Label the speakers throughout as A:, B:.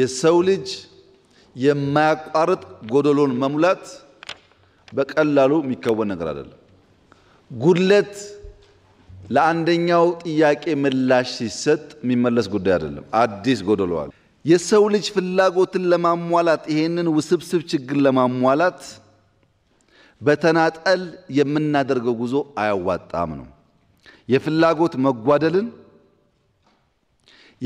A: የሰው ልጅ የማያቋርጥ ጎደሎን መሙላት በቀላሉ የሚከወን ነገር አይደለም። ጉድለት ለአንደኛው ጥያቄ ምላሽ ሲሰጥ የሚመለስ ጉዳይ አይደለም። አዲስ አለ። የሰው ልጅ ፍላጎትን ለማሟላት ይሄንን ውስብስብ ችግር ለማሟላት በተናጠል የምናደርገው ጉዞ አያዋጣም ነው የፍላጎት መጓደልን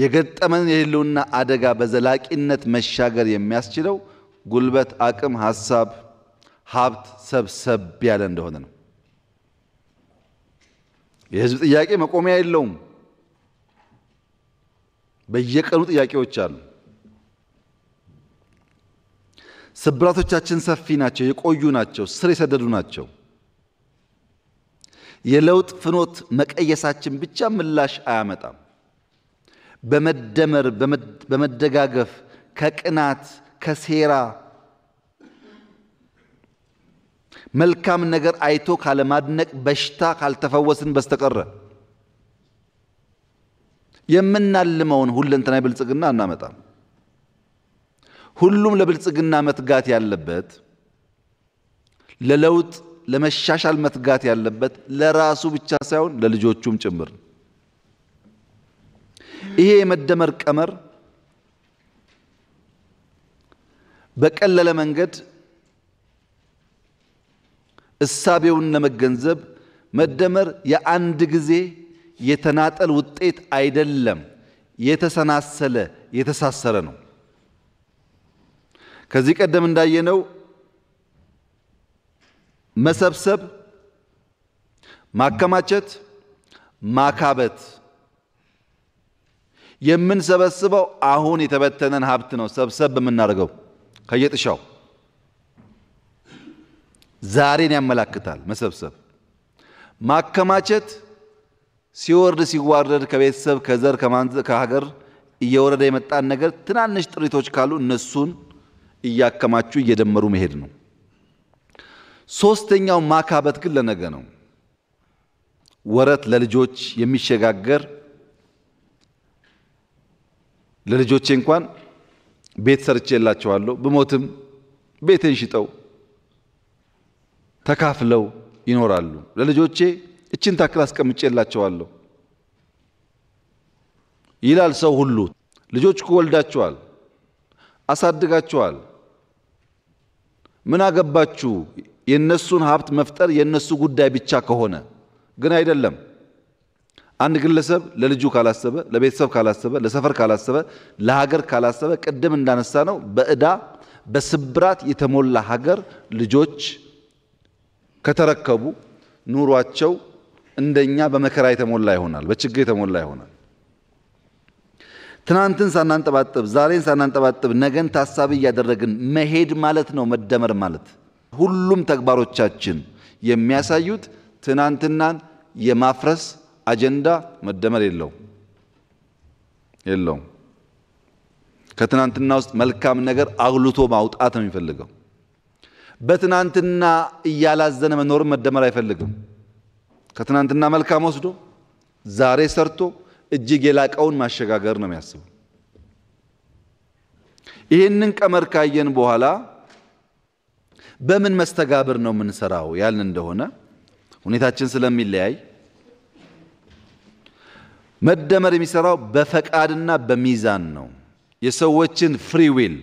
A: የገጠመን የህልውና አደጋ በዘላቂነት መሻገር የሚያስችለው ጉልበት፣ አቅም፣ ሀሳብ፣ ሀብት ሰብሰብ ያለ እንደሆነ ነው። የህዝብ ጥያቄ መቆሚያ የለውም። በየቀኑ ጥያቄዎች አሉ። ስብራቶቻችን ሰፊ ናቸው፣ የቆዩ ናቸው፣ ስር የሰደዱ ናቸው። የለውጥ ፍኖት መቀየሳችን ብቻ ምላሽ አያመጣም። በመደመር በመደጋገፍ ከቅናት ከሴራ መልካም ነገር አይቶ ካለማድነቅ በሽታ ካልተፈወስን በስተቀረ የምናልመውን ሁለንተናዊ ብልጽግና አናመጣም። ሁሉም ለብልጽግና መትጋት ያለበት ለለውጥ ለመሻሻል መትጋት ያለበት ለራሱ ብቻ ሳይሆን ለልጆቹም ጭምር ይሄ የመደመር ቀመር በቀለለ መንገድ እሳቤውን ለመገንዘብ መደመር የአንድ ጊዜ የተናጠል ውጤት አይደለም፣ የተሰናሰለ የተሳሰረ ነው። ከዚህ ቀደም እንዳየነው መሰብሰብ፣ ማከማቸት፣ ማካበት የምንሰበስበው አሁን የተበተነን ሀብት ነው። ሰብሰብ የምናደርገው ከየጥሻው ዛሬን ያመላክታል። መሰብሰብ ማከማቸት ሲወርድ ሲዋረድ ከቤተሰብ ከዘር ከሀገር እየወረደ የመጣን ነገር ትናንሽ ጥሪቶች ካሉ እነሱን እያከማቹ እየደመሩ መሄድ ነው። ሶስተኛው ማካበት ግን ለነገ ነው። ወረት ለልጆች የሚሸጋገር ለልጆቼ እንኳን ቤት ሰርቼላቸዋለሁ። የላቸዋለሁ። ብሞትም ቤቴን ሽጠው ተካፍለው ይኖራሉ። ለልጆቼ እችን ታክል አስቀምጬላቸዋለሁ ይላል ሰው ሁሉ። ልጆች እኮ ወልዳችኋል፣ አሳድጋችኋል። ምን አገባችሁ? የእነሱን ሀብት መፍጠር የእነሱ ጉዳይ ብቻ ከሆነ ግን አይደለም። አንድ ግለሰብ ለልጁ ካላሰበ፣ ለቤተሰብ ካላሰበ፣ ለሰፈር ካላሰበ፣ ለሀገር ካላሰበ ቅድም እንዳነሳ ነው በእዳ በስብራት የተሞላ ሀገር ልጆች ከተረከቡ ኑሯቸው እንደኛ በመከራ የተሞላ ይሆናል፣ በችግር የተሞላ ይሆናል። ትናንትን ሳናንጠባጥብ ዛሬን ሳናንጠባጥብ ነገን ታሳቢ እያደረግን መሄድ ማለት ነው መደመር ማለት። ሁሉም ተግባሮቻችን የሚያሳዩት ትናንትናን የማፍረስ አጀንዳ መደመር የለውም የለውም። ከትናንትና ውስጥ መልካም ነገር አጉልቶ ማውጣት ነው የሚፈልገው። በትናንትና እያላዘነ መኖርም መደመር አይፈልግም። ከትናንትና መልካም ወስዶ ዛሬ ሰርቶ እጅግ የላቀውን ማሸጋገር ነው የሚያስበው። ይህንን ቀመር ካየን በኋላ በምን መስተጋብር ነው የምንሰራው ያልን እንደሆነ ሁኔታችን ስለሚለያይ መደመር የሚሰራው በፈቃድና በሚዛን ነው። የሰዎችን ፍሪ ዊል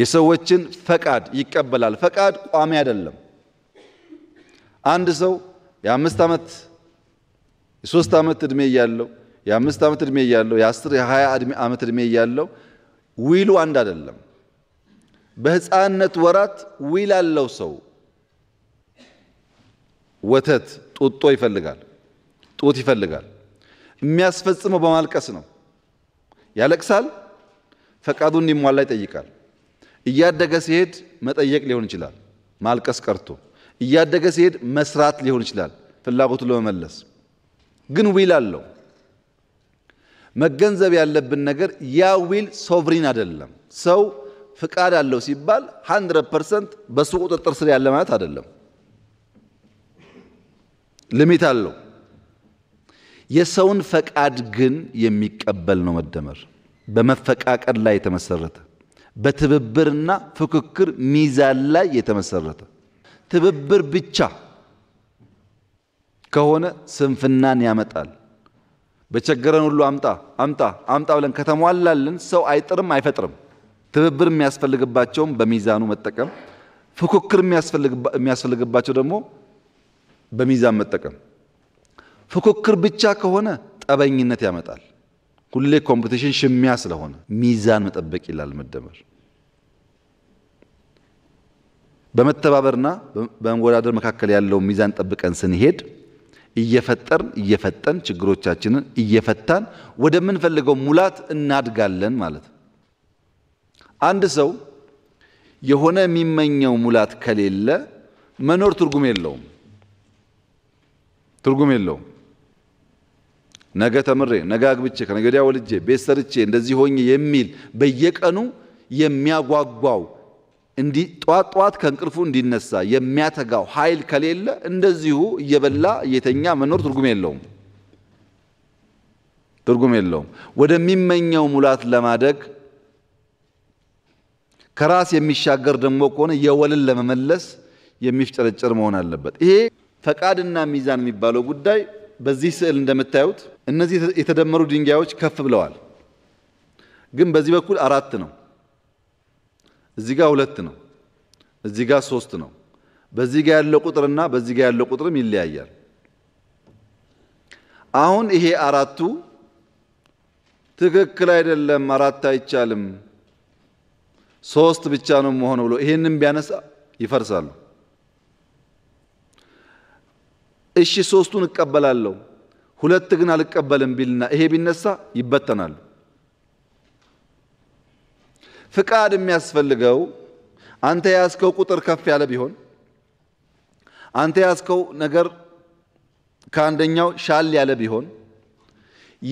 A: የሰዎችን ፈቃድ ይቀበላል። ፈቃድ ቋሚ አይደለም። አንድ ሰው የአምስት ዓመት የሶስት ዓመት ዕድሜ እያለው የአምስት ዓመት ዕድሜ እያለው የአስር የሀያ ዓመት ዕድሜ እያለው ዊሉ አንድ አይደለም። በህፃንነት ወራት ዊል አለው ሰው ወተት ጡጦ ይፈልጋል። ጡት ይፈልጋል። የሚያስፈጽመው በማልቀስ ነው። ያለቅሳል፣ ፈቃዱ እንዲሟላ ይጠይቃል። እያደገ ሲሄድ መጠየቅ ሊሆን ይችላል፣ ማልቀስ ቀርቶ እያደገ ሲሄድ መስራት ሊሆን ይችላል፣ ፍላጎቱን ለመመለስ ግን ዊል አለው። መገንዘብ ያለብን ነገር ያ ዊል ሶቭሪን አይደለም። ሰው ፍቃድ አለው ሲባል 100 በሱ ቁጥጥር ስር ያለ ማለት አይደለም። ልሚት አለው። የሰውን ፈቃድ ግን የሚቀበል ነው። መደመር በመፈቃቀድ ላይ የተመሰረተ በትብብርና ፍክክር ሚዛን ላይ የተመሰረተ ትብብር ብቻ ከሆነ ስንፍናን ያመጣል። በቸገረን ሁሉ አምጣ አምጣ አምጣ ብለን ከተሟላልን ሰው አይጥርም፣ አይፈጥርም። ትብብር የሚያስፈልግባቸውም በሚዛኑ መጠቀም፣ ፉክክር የሚያስፈልግባቸው ደግሞ በሚዛን መጠቀም ፉክክር ብቻ ከሆነ ጠበኝነት ያመጣል። ሁሌ ኮምፒቲሽን፣ ሽሚያ ስለሆነ ሚዛን መጠበቅ ይላል መደመር። በመተባበርና በመወዳደር መካከል ያለው ሚዛን ጠብቀን ስንሄድ እየፈጠርን እየፈጠን ችግሮቻችንን እየፈታን ወደምንፈልገው ሙላት እናድጋለን ማለት ነው። አንድ ሰው የሆነ የሚመኘው ሙላት ከሌለ መኖር ትርጉም የለውም፣ ትርጉም የለውም። ነገ ተምሬ ነገ አግብቼ ከነገ ወዲያ ወልጄ ቤት ሰርቼ እንደዚህ ሆኜ የሚል በየቀኑ የሚያጓጓው ጠዋት ጠዋት ከእንቅልፉ እንዲነሳ የሚያተጋው ኃይል ከሌለ እንደዚሁ እየበላ እየተኛ መኖር ትርጉም የለውም ትርጉም የለውም። ወደሚመኘው ሙላት ለማደግ ከራስ የሚሻገር ደግሞ ከሆነ የወልን ለመመለስ የሚፍጨረጨር መሆን አለበት። ይሄ ፈቃድና ሚዛን የሚባለው ጉዳይ በዚህ ስዕል እንደምታዩት እነዚህ የተደመሩ ድንጋዮች ከፍ ብለዋል። ግን በዚህ በኩል አራት ነው፣ እዚህ ጋር ሁለት ነው፣ እዚህ ጋር ሶስት ነው። በዚህ ጋር ያለው ቁጥርና በዚህ ጋር ያለው ቁጥርም ይለያያል። አሁን ይሄ አራቱ ትክክል አይደለም፣ አራት አይቻልም፣ ሶስት ብቻ ነው መሆኑ ብሎ ይሄንም ቢያነሳ ይፈርሳሉ። እሺ ሶስቱን እቀበላለሁ ሁለት ግን አልቀበልም ቢልና ይሄ ቢነሳ ይበተናሉ። ፍቃድ የሚያስፈልገው አንተ የያዝከው ቁጥር ከፍ ያለ ቢሆን አንተ የያዝከው ነገር ከአንደኛው ሻል ያለ ቢሆን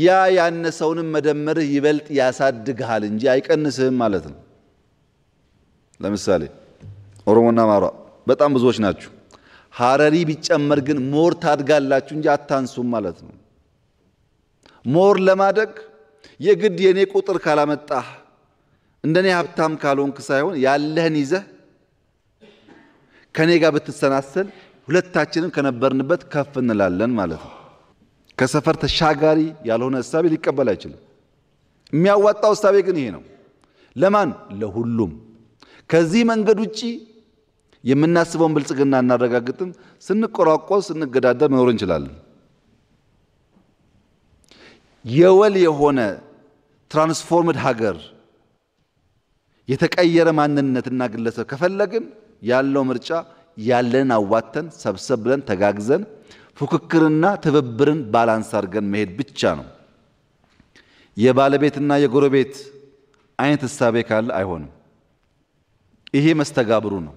A: ያ ያነሰውንም መደመርህ ይበልጥ ያሳድግሃል እንጂ አይቀንስህም ማለት ነው። ለምሳሌ ኦሮሞና አማራ በጣም ብዙዎች ናችሁ። ሀረሪ ቢጨመር ግን ሞር ታድጋላችሁ እንጂ አታንሱም ማለት ነው። ሞር ለማደግ የግድ የእኔ ቁጥር ካላመጣህ እንደኔ ሀብታም ካልሆንክ ሳይሆን ያለህን ይዘህ ከኔ ጋር ብትሰናሰል ሁለታችንም ከነበርንበት ከፍ እንላለን ማለት ነው። ከሰፈር ተሻጋሪ ያልሆነ እሳቤ ሊቀበል አይችልም። የሚያዋጣው እሳቤ ግን ይሄ ነው። ለማን? ለሁሉም። ከዚህ መንገድ ውጪ የምናስበውን ብልጽግና እናረጋግጥም። ስንቆራቆስ ስንገዳደር መኖር እንችላለን። የወል የሆነ ትራንስፎርምድ ሀገር የተቀየረ ማንነትና ግለሰብ ከፈለግን ያለው ምርጫ ያለን አዋተን ሰብሰብ ብለን ተጋግዘን ፉክክርና ትብብርን ባላንስ አድርገን መሄድ ብቻ ነው። የባለቤትና የጎረቤት አይነት እሳቤ ካለ አይሆንም። ይሄ መስተጋብሩ ነው።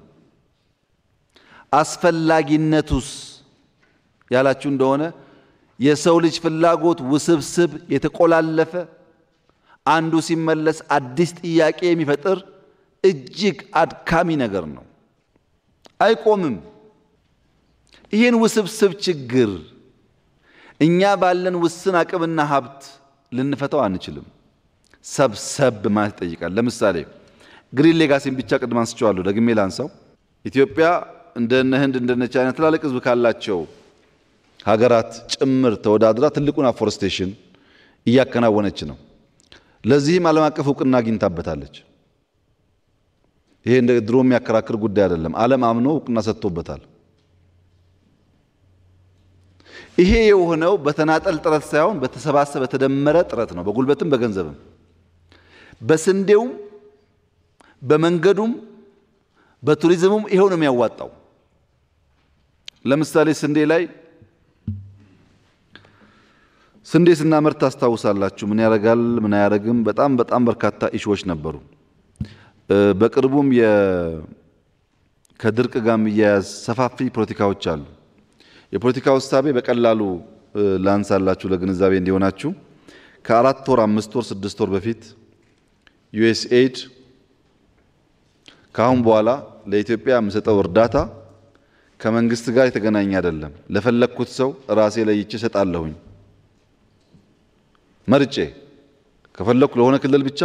A: አስፈላጊነቱስ ያላችሁ እንደሆነ የሰው ልጅ ፍላጎት ውስብስብ፣ የተቆላለፈ አንዱ ሲመለስ አዲስ ጥያቄ የሚፈጥር እጅግ አድካሚ ነገር ነው። አይቆምም። ይህን ውስብስብ ችግር እኛ ባለን ውስን አቅምና ሀብት ልንፈታው አንችልም። ሰብሰብ ማለት ይጠይቃል። ለምሳሌ ግሪን ሌጋሲን ብቻ ቅድም አንስቼዋለሁ፣ ደግሜ ላንሳው። ኢትዮጵያ እንደነ ህንድ እንደነ ቻይና ትላልቅ ህዝብ ካላቸው ሀገራት ጭምር ተወዳድራ ትልቁን አፎረስቴሽን እያከናወነች ነው። ለዚህም ዓለም አቀፍ እውቅና አግኝታበታለች። ይሄ እንደ ድሮ የሚያከራክር ጉዳይ አይደለም። ዓለም አምኖ እውቅና ሰጥቶበታል። ይሄ የሆነው በተናጠል ጥረት ሳይሆን በተሰባሰበ በተደመረ ጥረት ነው። በጉልበትም በገንዘብም በስንዴውም በመንገዱም በቱሪዝሙም ይሄው ነው የሚያዋጣው። ለምሳሌ ስንዴ ላይ ስንዴ ስናመርት ታስታውሳላችሁ፣ ምን ያደርጋል፣ ምን አያደርግም። በጣም በጣም በርካታ ኢሹዎች ነበሩ። በቅርቡም ከድርቅ ጋር የሚያያዝ ሰፋፊ ፖለቲካዎች አሉ። የፖለቲካ ውሳቤ በቀላሉ ላንሳላችሁ ለግንዛቤ እንዲሆናችሁ። ከአራት ወር አምስት ወር ስድስት ወር በፊት ዩኤስኤድ ከአሁን በኋላ ለኢትዮጵያ የምሰጠው እርዳታ ከመንግስት ጋር የተገናኘ አይደለም። ለፈለግኩት ሰው ራሴ ለይቼ እሰጣለሁኝ መርጬ ከፈለግኩ ለሆነ ክልል ብቻ፣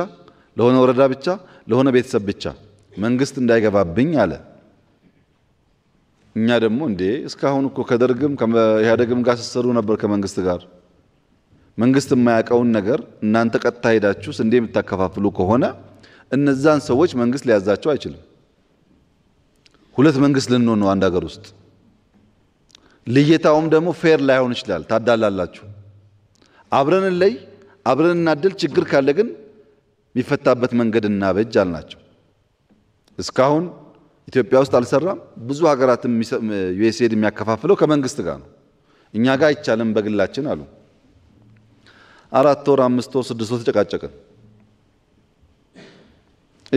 A: ለሆነ ወረዳ ብቻ፣ ለሆነ ቤተሰብ ብቻ መንግስት እንዳይገባብኝ አለ። እኛ ደግሞ እንዴ እስካሁን እኮ ከደርግም ከኢህአደግም ጋር ስትሰሩ ነበር ከመንግስት ጋር። መንግስት የማያውቀውን ነገር እናንተ ቀጥታ ሄዳችሁ ስንዴ የምታከፋፍሉ ከሆነ እነዛን ሰዎች መንግስት ሊያዛቸው አይችልም። ሁለት መንግስት ልንሆን ነው አንድ ሀገር ውስጥ። ልየታውም ደግሞ ፌር ላይሆን ይችላል። ታዳላላችሁ። አብረን ላይ አብረን እናድል፣ ችግር ካለ ግን የሚፈታበት መንገድ እናበጅ አልናቸው። እስካሁን ኢትዮጵያ ውስጥ አልሰራም። ብዙ ሀገራትም ዩኤስኤድ የሚያከፋፍለው ከመንግስት ጋር ነው። እኛ ጋር አይቻልም፣ በግላችን አሉ። አራት ወር፣ አምስት ወር፣ ስድስት ወር ተጨቃጨቅን።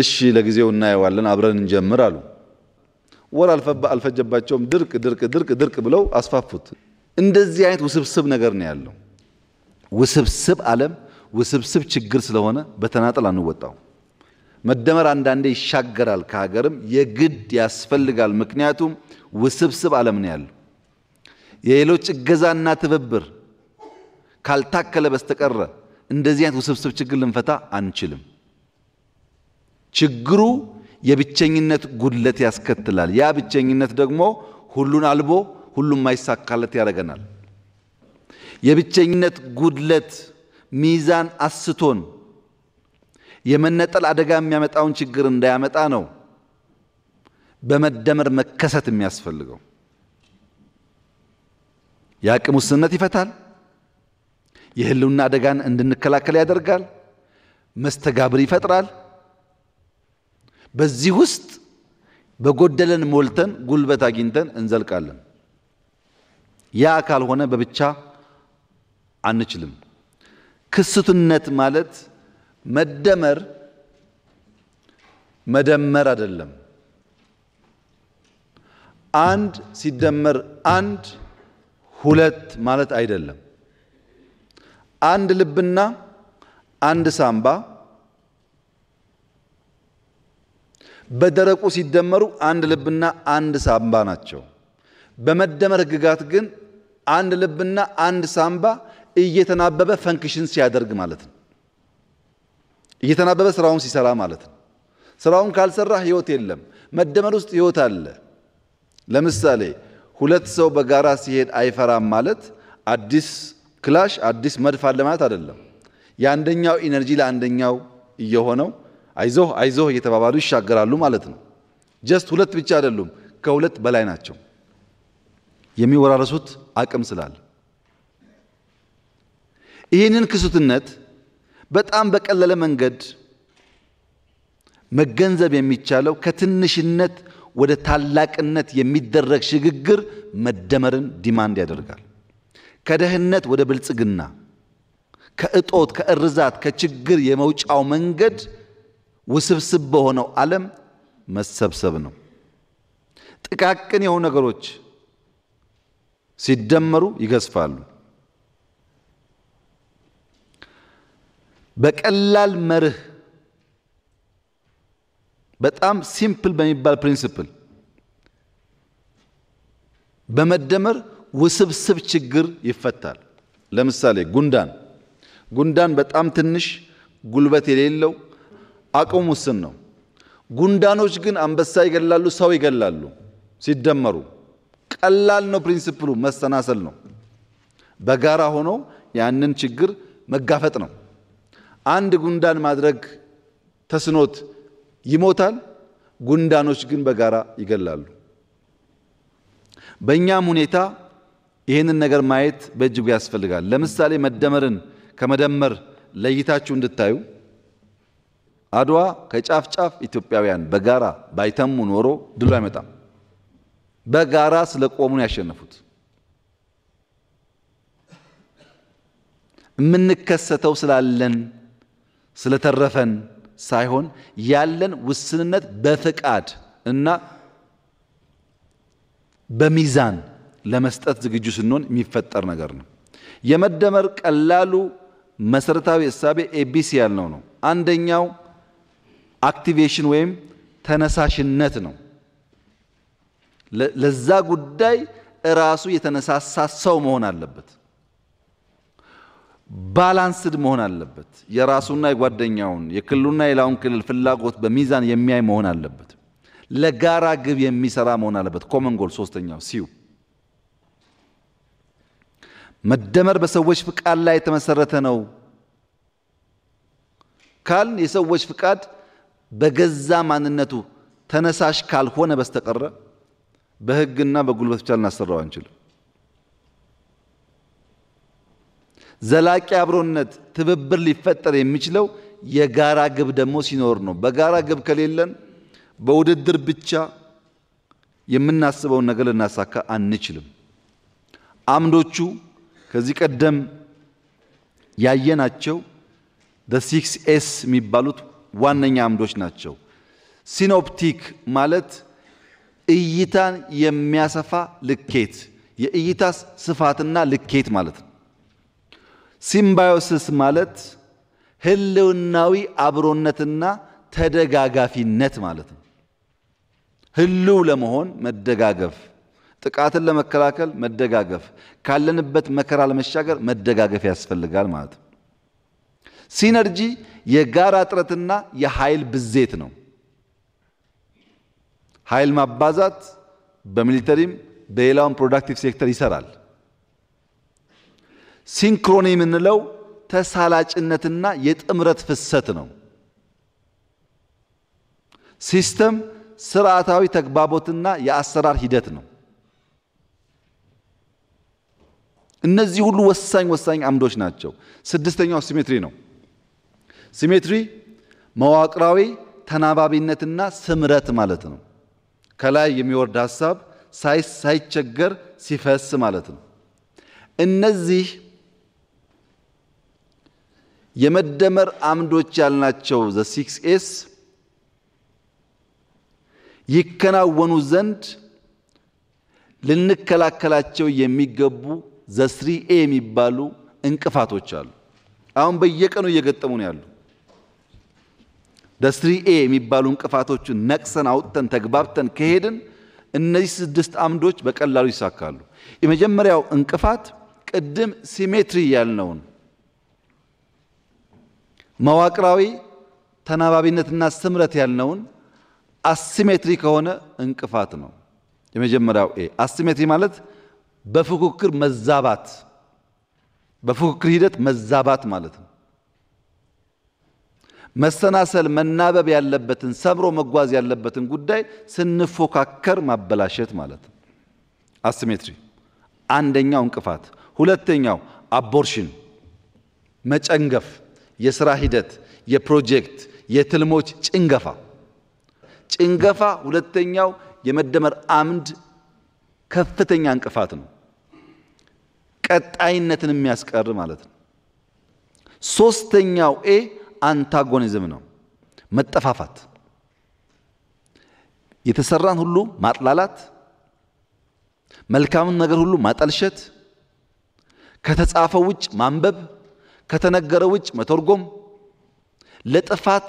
A: እሺ ለጊዜው እናየዋለን፣ አብረን እንጀምር አሉ። ወር አልፈጀባቸውም። ድርቅ ድርቅ ድርቅ ድርቅ ብለው አስፋፉት። እንደዚህ አይነት ውስብስብ ነገር ነው ያለው። ውስብስብ ዓለም ውስብስብ ችግር ስለሆነ በተናጠል አንወጣው። መደመር አንዳንዴ ይሻገራል፣ ከሀገርም የግድ ያስፈልጋል። ምክንያቱም ውስብስብ ዓለም ነው ያለው። የሌሎች እገዛና ትብብር ካልታከለ በስተቀረ እንደዚህ አይነት ውስብስብ ችግር ልንፈታ አንችልም። ችግሩ የብቸኝነት ጉድለት ያስከትላል። ያ ብቸኝነት ደግሞ ሁሉን አልቦ ሁሉም ማይሳካለት ያደርገናል። የብቸኝነት ጉድለት ሚዛን አስቶን የመነጠል አደጋ የሚያመጣውን ችግር እንዳያመጣ ነው በመደመር መከሰት የሚያስፈልገው። የአቅም ውስንነት ይፈታል። የህልውና አደጋን እንድንከላከል ያደርጋል። መስተጋብር ይፈጥራል። በዚህ ውስጥ በጎደለን ሞልተን ጉልበት አግኝተን እንዘልቃለን። ያ ካልሆነ በብቻ አንችልም። ክስትነት ማለት መደመር መደመር አይደለም። አንድ ሲደመር አንድ ሁለት ማለት አይደለም። አንድ ልብና አንድ ሳምባ በደረቁ ሲደመሩ አንድ ልብና አንድ ሳምባ ናቸው። በመደመር ህግጋት ግን አንድ ልብና አንድ ሳምባ እየተናበበ ፈንክሽን ሲያደርግ ማለት ነው። እየተናበበ ስራውን ሲሰራ ማለት ነው። ስራውን ካልሰራ ህይወት የለም። መደመር ውስጥ ህይወት አለ። ለምሳሌ ሁለት ሰው በጋራ ሲሄድ አይፈራም ማለት አዲስ ክላሽ አዲስ መድፍ አለ ማለት አይደለም። የአንደኛው ኢነርጂ ለአንደኛው እየሆነው አይዞህ አይዞህ እየተባባሉ ይሻገራሉ ማለት ነው። ጀስት ሁለት ብቻ አይደሉም፣ ከሁለት በላይ ናቸው። የሚወራረሱት አቅም ስላለ ይህንን ክሱትነት በጣም በቀለለ መንገድ መገንዘብ የሚቻለው ከትንሽነት ወደ ታላቅነት የሚደረግ ሽግግር መደመርን ዲማንድ ያደርጋል። ከደህንነት ወደ ብልጽግና፣ ከእጦት፣ ከእርዛት፣ ከችግር የመውጫው መንገድ ውስብስብ በሆነው ዓለም መሰብሰብ ነው። ጥቃቅን የሆኑ ነገሮች ሲደመሩ ይገዝፋሉ። በቀላል መርህ በጣም ሲምፕል በሚባል ፕሪንስፕል በመደመር ውስብስብ ችግር ይፈታል። ለምሳሌ ጉንዳን ጉንዳን በጣም ትንሽ ጉልበት የሌለው አቅሙ ውስን ነው። ጉንዳኖች ግን አንበሳ ይገላሉ፣ ሰው ይገላሉ ሲደመሩ። ቀላል ነው ፕሪንሲፕሉ፣ መሰናሰል ነው። በጋራ ሆኖ ያንን ችግር መጋፈጥ ነው። አንድ ጉንዳን ማድረግ ተስኖት ይሞታል። ጉንዳኖች ግን በጋራ ይገላሉ። በእኛም ሁኔታ ይህንን ነገር ማየት በእጅጉ ያስፈልጋል። ለምሳሌ መደመርን ከመደመር ለይታችሁ እንድታዩ አድዋ ከጫፍ ጫፍ ኢትዮጵያውያን በጋራ ባይተሙ ኖሮ ድሉ አይመጣም። በጋራ ስለቆሙን ያሸነፉት። የምንከሰተው ስላለን ስለተረፈን ሳይሆን ያለን ውስንነት በፍቃድ እና በሚዛን ለመስጠት ዝግጁ ስንሆን የሚፈጠር ነገር ነው። የመደመር ቀላሉ መሰረታዊ እሳቤ ኤቢሲ ያልነው ነው። አንደኛው አክቲቬሽን ወይም ተነሳሽነት ነው። ለዛ ጉዳይ እራሱ የተነሳሳ ሰው መሆን አለበት። ባላንስድ መሆን አለበት። የራሱና የጓደኛውን የክልሉና የሌላውን ክልል ፍላጎት በሚዛን የሚያይ መሆን አለበት። ለጋራ ግብ የሚሰራ መሆን አለበት። ኮመን ጎል ሶስተኛው ሲው መደመር በሰዎች ፍቃድ ላይ የተመሰረተ ነው ካልን የሰዎች ፍቃድ በገዛ ማንነቱ ተነሳሽ ካልሆነ በስተቀረ በህግና በጉልበት ብቻ ልናሰራው አንችልም። ዘላቂ አብሮነት፣ ትብብር ሊፈጠር የሚችለው የጋራ ግብ ደግሞ ሲኖር ነው። በጋራ ግብ ከሌለን በውድድር ብቻ የምናስበውን ነገር ልናሳካ አንችልም። አምዶቹ ከዚህ ቀደም ያየናቸው ዘ ሲክስ ኤስ የሚባሉት ዋነኛ አምዶች ናቸው። ሲኖፕቲክ ማለት እይታን የሚያሰፋ ልኬት፣ የእይታ ስፋትና ልኬት ማለት ነው። ሲምባዮሲስ ማለት ህልውናዊ አብሮነትና ተደጋጋፊነት ማለት ነው። ህልው ለመሆን መደጋገፍ፣ ጥቃትን ለመከላከል መደጋገፍ፣ ካለንበት መከራ ለመሻገር መደጋገፍ ያስፈልጋል ማለት ነው። ሲነርጂ የጋራ ጥረትና የኃይል ብዜት ነው። ኃይል ማባዛት በሚሊተሪም በሌላውም ፕሮዳክቲቭ ሴክተር ይሰራል። ሲንክሮኒ የምንለው ተሳላጭነትና የጥምረት ፍሰት ነው። ሲስተም ስርዓታዊ ተግባቦትና የአሰራር ሂደት ነው። እነዚህ ሁሉ ወሳኝ ወሳኝ አምዶች ናቸው። ስድስተኛው ሲሜትሪ ነው። ሲሜትሪ መዋቅራዊ ተናባቢነትና ስምረት ማለት ነው። ከላይ የሚወርድ ሀሳብ ሳይቸገር ሲፈስ ማለት ነው። እነዚህ የመደመር አምዶች ያልናቸው ዘ ሲክስ ኤስ ይከናወኑ ዘንድ ልንከላከላቸው የሚገቡ ዘስሪ ኤ የሚባሉ እንቅፋቶች አሉ። አሁን በየቀኑ እየገጠሙን ያሉ ደስሪ ኤ የሚባሉ እንቅፋቶችን ነቅሰን አውጥተን ተግባብተን ከሄድን እነዚህ ስድስት አምዶች በቀላሉ ይሳካሉ። የመጀመሪያው እንቅፋት ቅድም ሲሜትሪ ያልነውን መዋቅራዊ ተናባቢነትና ስምረት ያልነውን አሲሜትሪ ከሆነ እንቅፋት ነው። የመጀመሪያው ኤ አሲሜትሪ ማለት በፉክክር መዛባት፣ በፉክክር ሂደት መዛባት ማለት ነው። መሰናሰል መናበብ ያለበትን ሰብሮ መጓዝ ያለበትን ጉዳይ ስንፎካከር ማበላሸት ማለት ነው። አሲሜትሪ አንደኛው እንቅፋት። ሁለተኛው አቦርሽን መጨንገፍ፣ የስራ ሂደት፣ የፕሮጀክት የትልሞች ጭንገፋ ጭንገፋ ሁለተኛው የመደመር አምድ ከፍተኛ እንቅፋት ነው። ቀጣይነትን የሚያስቀር ማለት ነው። ሶስተኛው ኤ አንታጎኒዝም ነው፣ መጠፋፋት፣ የተሰራን ሁሉ ማጥላላት፣ መልካምን ነገር ሁሉ ማጠልሸት፣ ከተጻፈው ውጭ ማንበብ፣ ከተነገረው ውጭ መተርጎም፣ ለጥፋት፣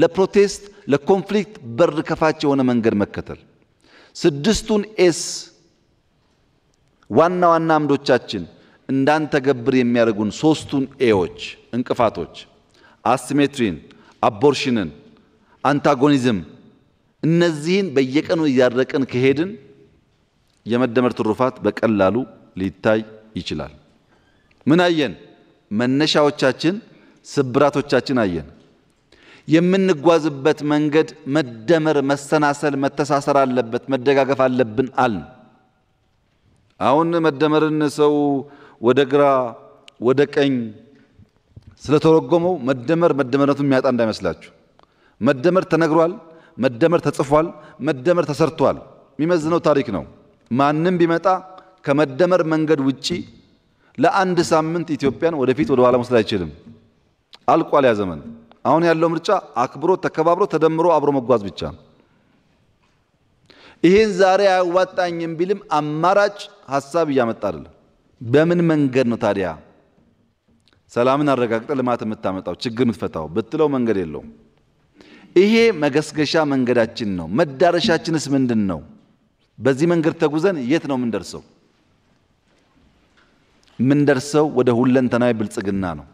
A: ለፕሮቴስት፣ ለኮንፍሊክት በር ከፋች የሆነ መንገድ መከተል ስድስቱን ኤስ ዋና ዋና አምዶቻችን እንዳንተገብር የሚያደርጉን ሶስቱን ኤዎች እንቅፋቶች አሲሜትሪን፣ አቦርሽንን፣ አንታጎኒዝም እነዚህን በየቀኑ እያረቅን ከሄድን የመደመር ትሩፋት በቀላሉ ሊታይ ይችላል። ምን አየን? መነሻዎቻችን፣ ስብራቶቻችን አየን። የምንጓዝበት መንገድ መደመር፣ መሰናሰል፣ መተሳሰር አለበት፣ መደጋገፍ አለብን አልን። አሁን መደመርን ሰው ወደ ግራ ወደ ቀኝ ስለተረጎመው መደመር መደመርነቱን የሚያጣ እንዳይመስላችሁ። መደመር ተነግሯል፣ መደመር ተጽፏል፣ መደመር ተሰርቷል። የሚመዝነው ታሪክ ነው። ማንም ቢመጣ ከመደመር መንገድ ውጪ ለአንድ ሳምንት ኢትዮጵያን ወደፊት ወደ ኋላ መውሰድ አይችልም። አልቋል ያ ዘመን። አሁን ያለው ምርጫ አክብሮ ተከባብሮ ተደምሮ አብሮ መጓዝ ብቻ። ይህን ዛሬ አያዋጣኝም ቢልም አማራጭ ሀሳብ እያመጣ አይደለም። በምን መንገድ ነው ታዲያ ሰላምን አረጋግጠ ልማት የምታመጣው ችግር የምትፈታው ብትለው መንገድ የለውም። ይሄ መገስገሻ መንገዳችን ነው። መዳረሻችንስ ምንድን ነው? በዚህ መንገድ ተጉዘን የት ነው የምንደርሰው? የምንደርሰው ወደ ሁለንተናዊ ብልጽግና ነው።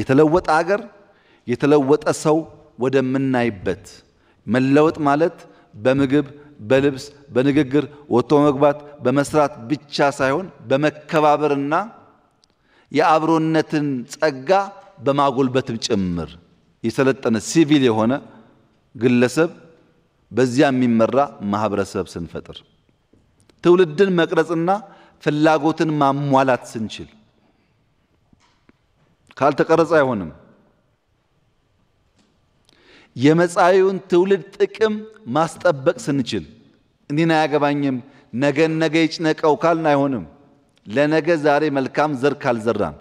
A: የተለወጠ አገር፣ የተለወጠ ሰው ወደምናይበት መለወጥ ማለት በምግብ በልብስ፣ በንግግር ወጥቶ መግባት፣ በመስራት ብቻ ሳይሆን በመከባበርና የአብሮነትን ጸጋ በማጎልበትም ጭምር የሰለጠነ ሲቪል የሆነ ግለሰብ በዚያ የሚመራ ማህበረሰብ ስንፈጥር ትውልድን መቅረጽና ፍላጎትን ማሟላት ስንችል ካልተቀረጸ አይሆንም። የመጻዩን ትውልድ ጥቅም ማስጠበቅ ስንችል እኔን አያገባኝም ነገን ነገ ይጭነቀው ካልን አይሆንም። ለነገ ዛሬ መልካም ዘር ካልዘራን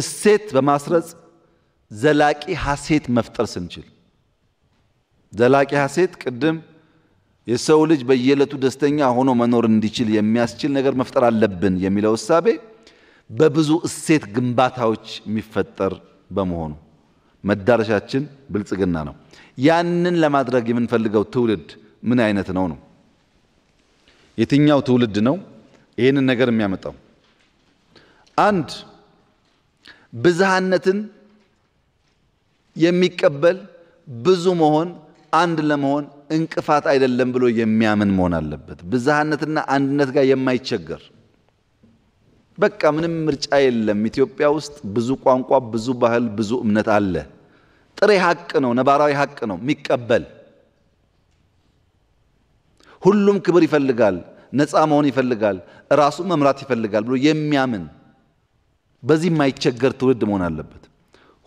A: እሴት በማስረጽ ዘላቂ ሐሴት መፍጠር ስንችል ዘላቂ ሐሴት ቅድም የሰው ልጅ በየዕለቱ ደስተኛ ሆኖ መኖር እንዲችል የሚያስችል ነገር መፍጠር አለብን የሚለው እሳቤ በብዙ እሴት ግንባታዎች የሚፈጠር በመሆኑ መዳረሻችን ብልጽግና ነው። ያንን ለማድረግ የምንፈልገው ትውልድ ምን አይነት ነው ነው? የትኛው ትውልድ ነው ይህንን ነገር የሚያመጣው አንድ ብዝሃነትን የሚቀበል ብዙ መሆን አንድ ለመሆን እንቅፋት አይደለም ብሎ የሚያምን መሆን አለበት። ብዝሃነትና አንድነት ጋር የማይቸገር በቃ ምንም ምርጫ የለም። ኢትዮጵያ ውስጥ ብዙ ቋንቋ፣ ብዙ ባህል፣ ብዙ እምነት አለ። ጥሬ ሀቅ ነው፣ ነባራዊ ሀቅ ነው የሚቀበል ሁሉም ክብር ይፈልጋል። ነፃ መሆን ይፈልጋል፣ ራሱ መምራት ይፈልጋል ብሎ የሚያምን በዚህ የማይቸገር ትውልድ መሆን አለበት።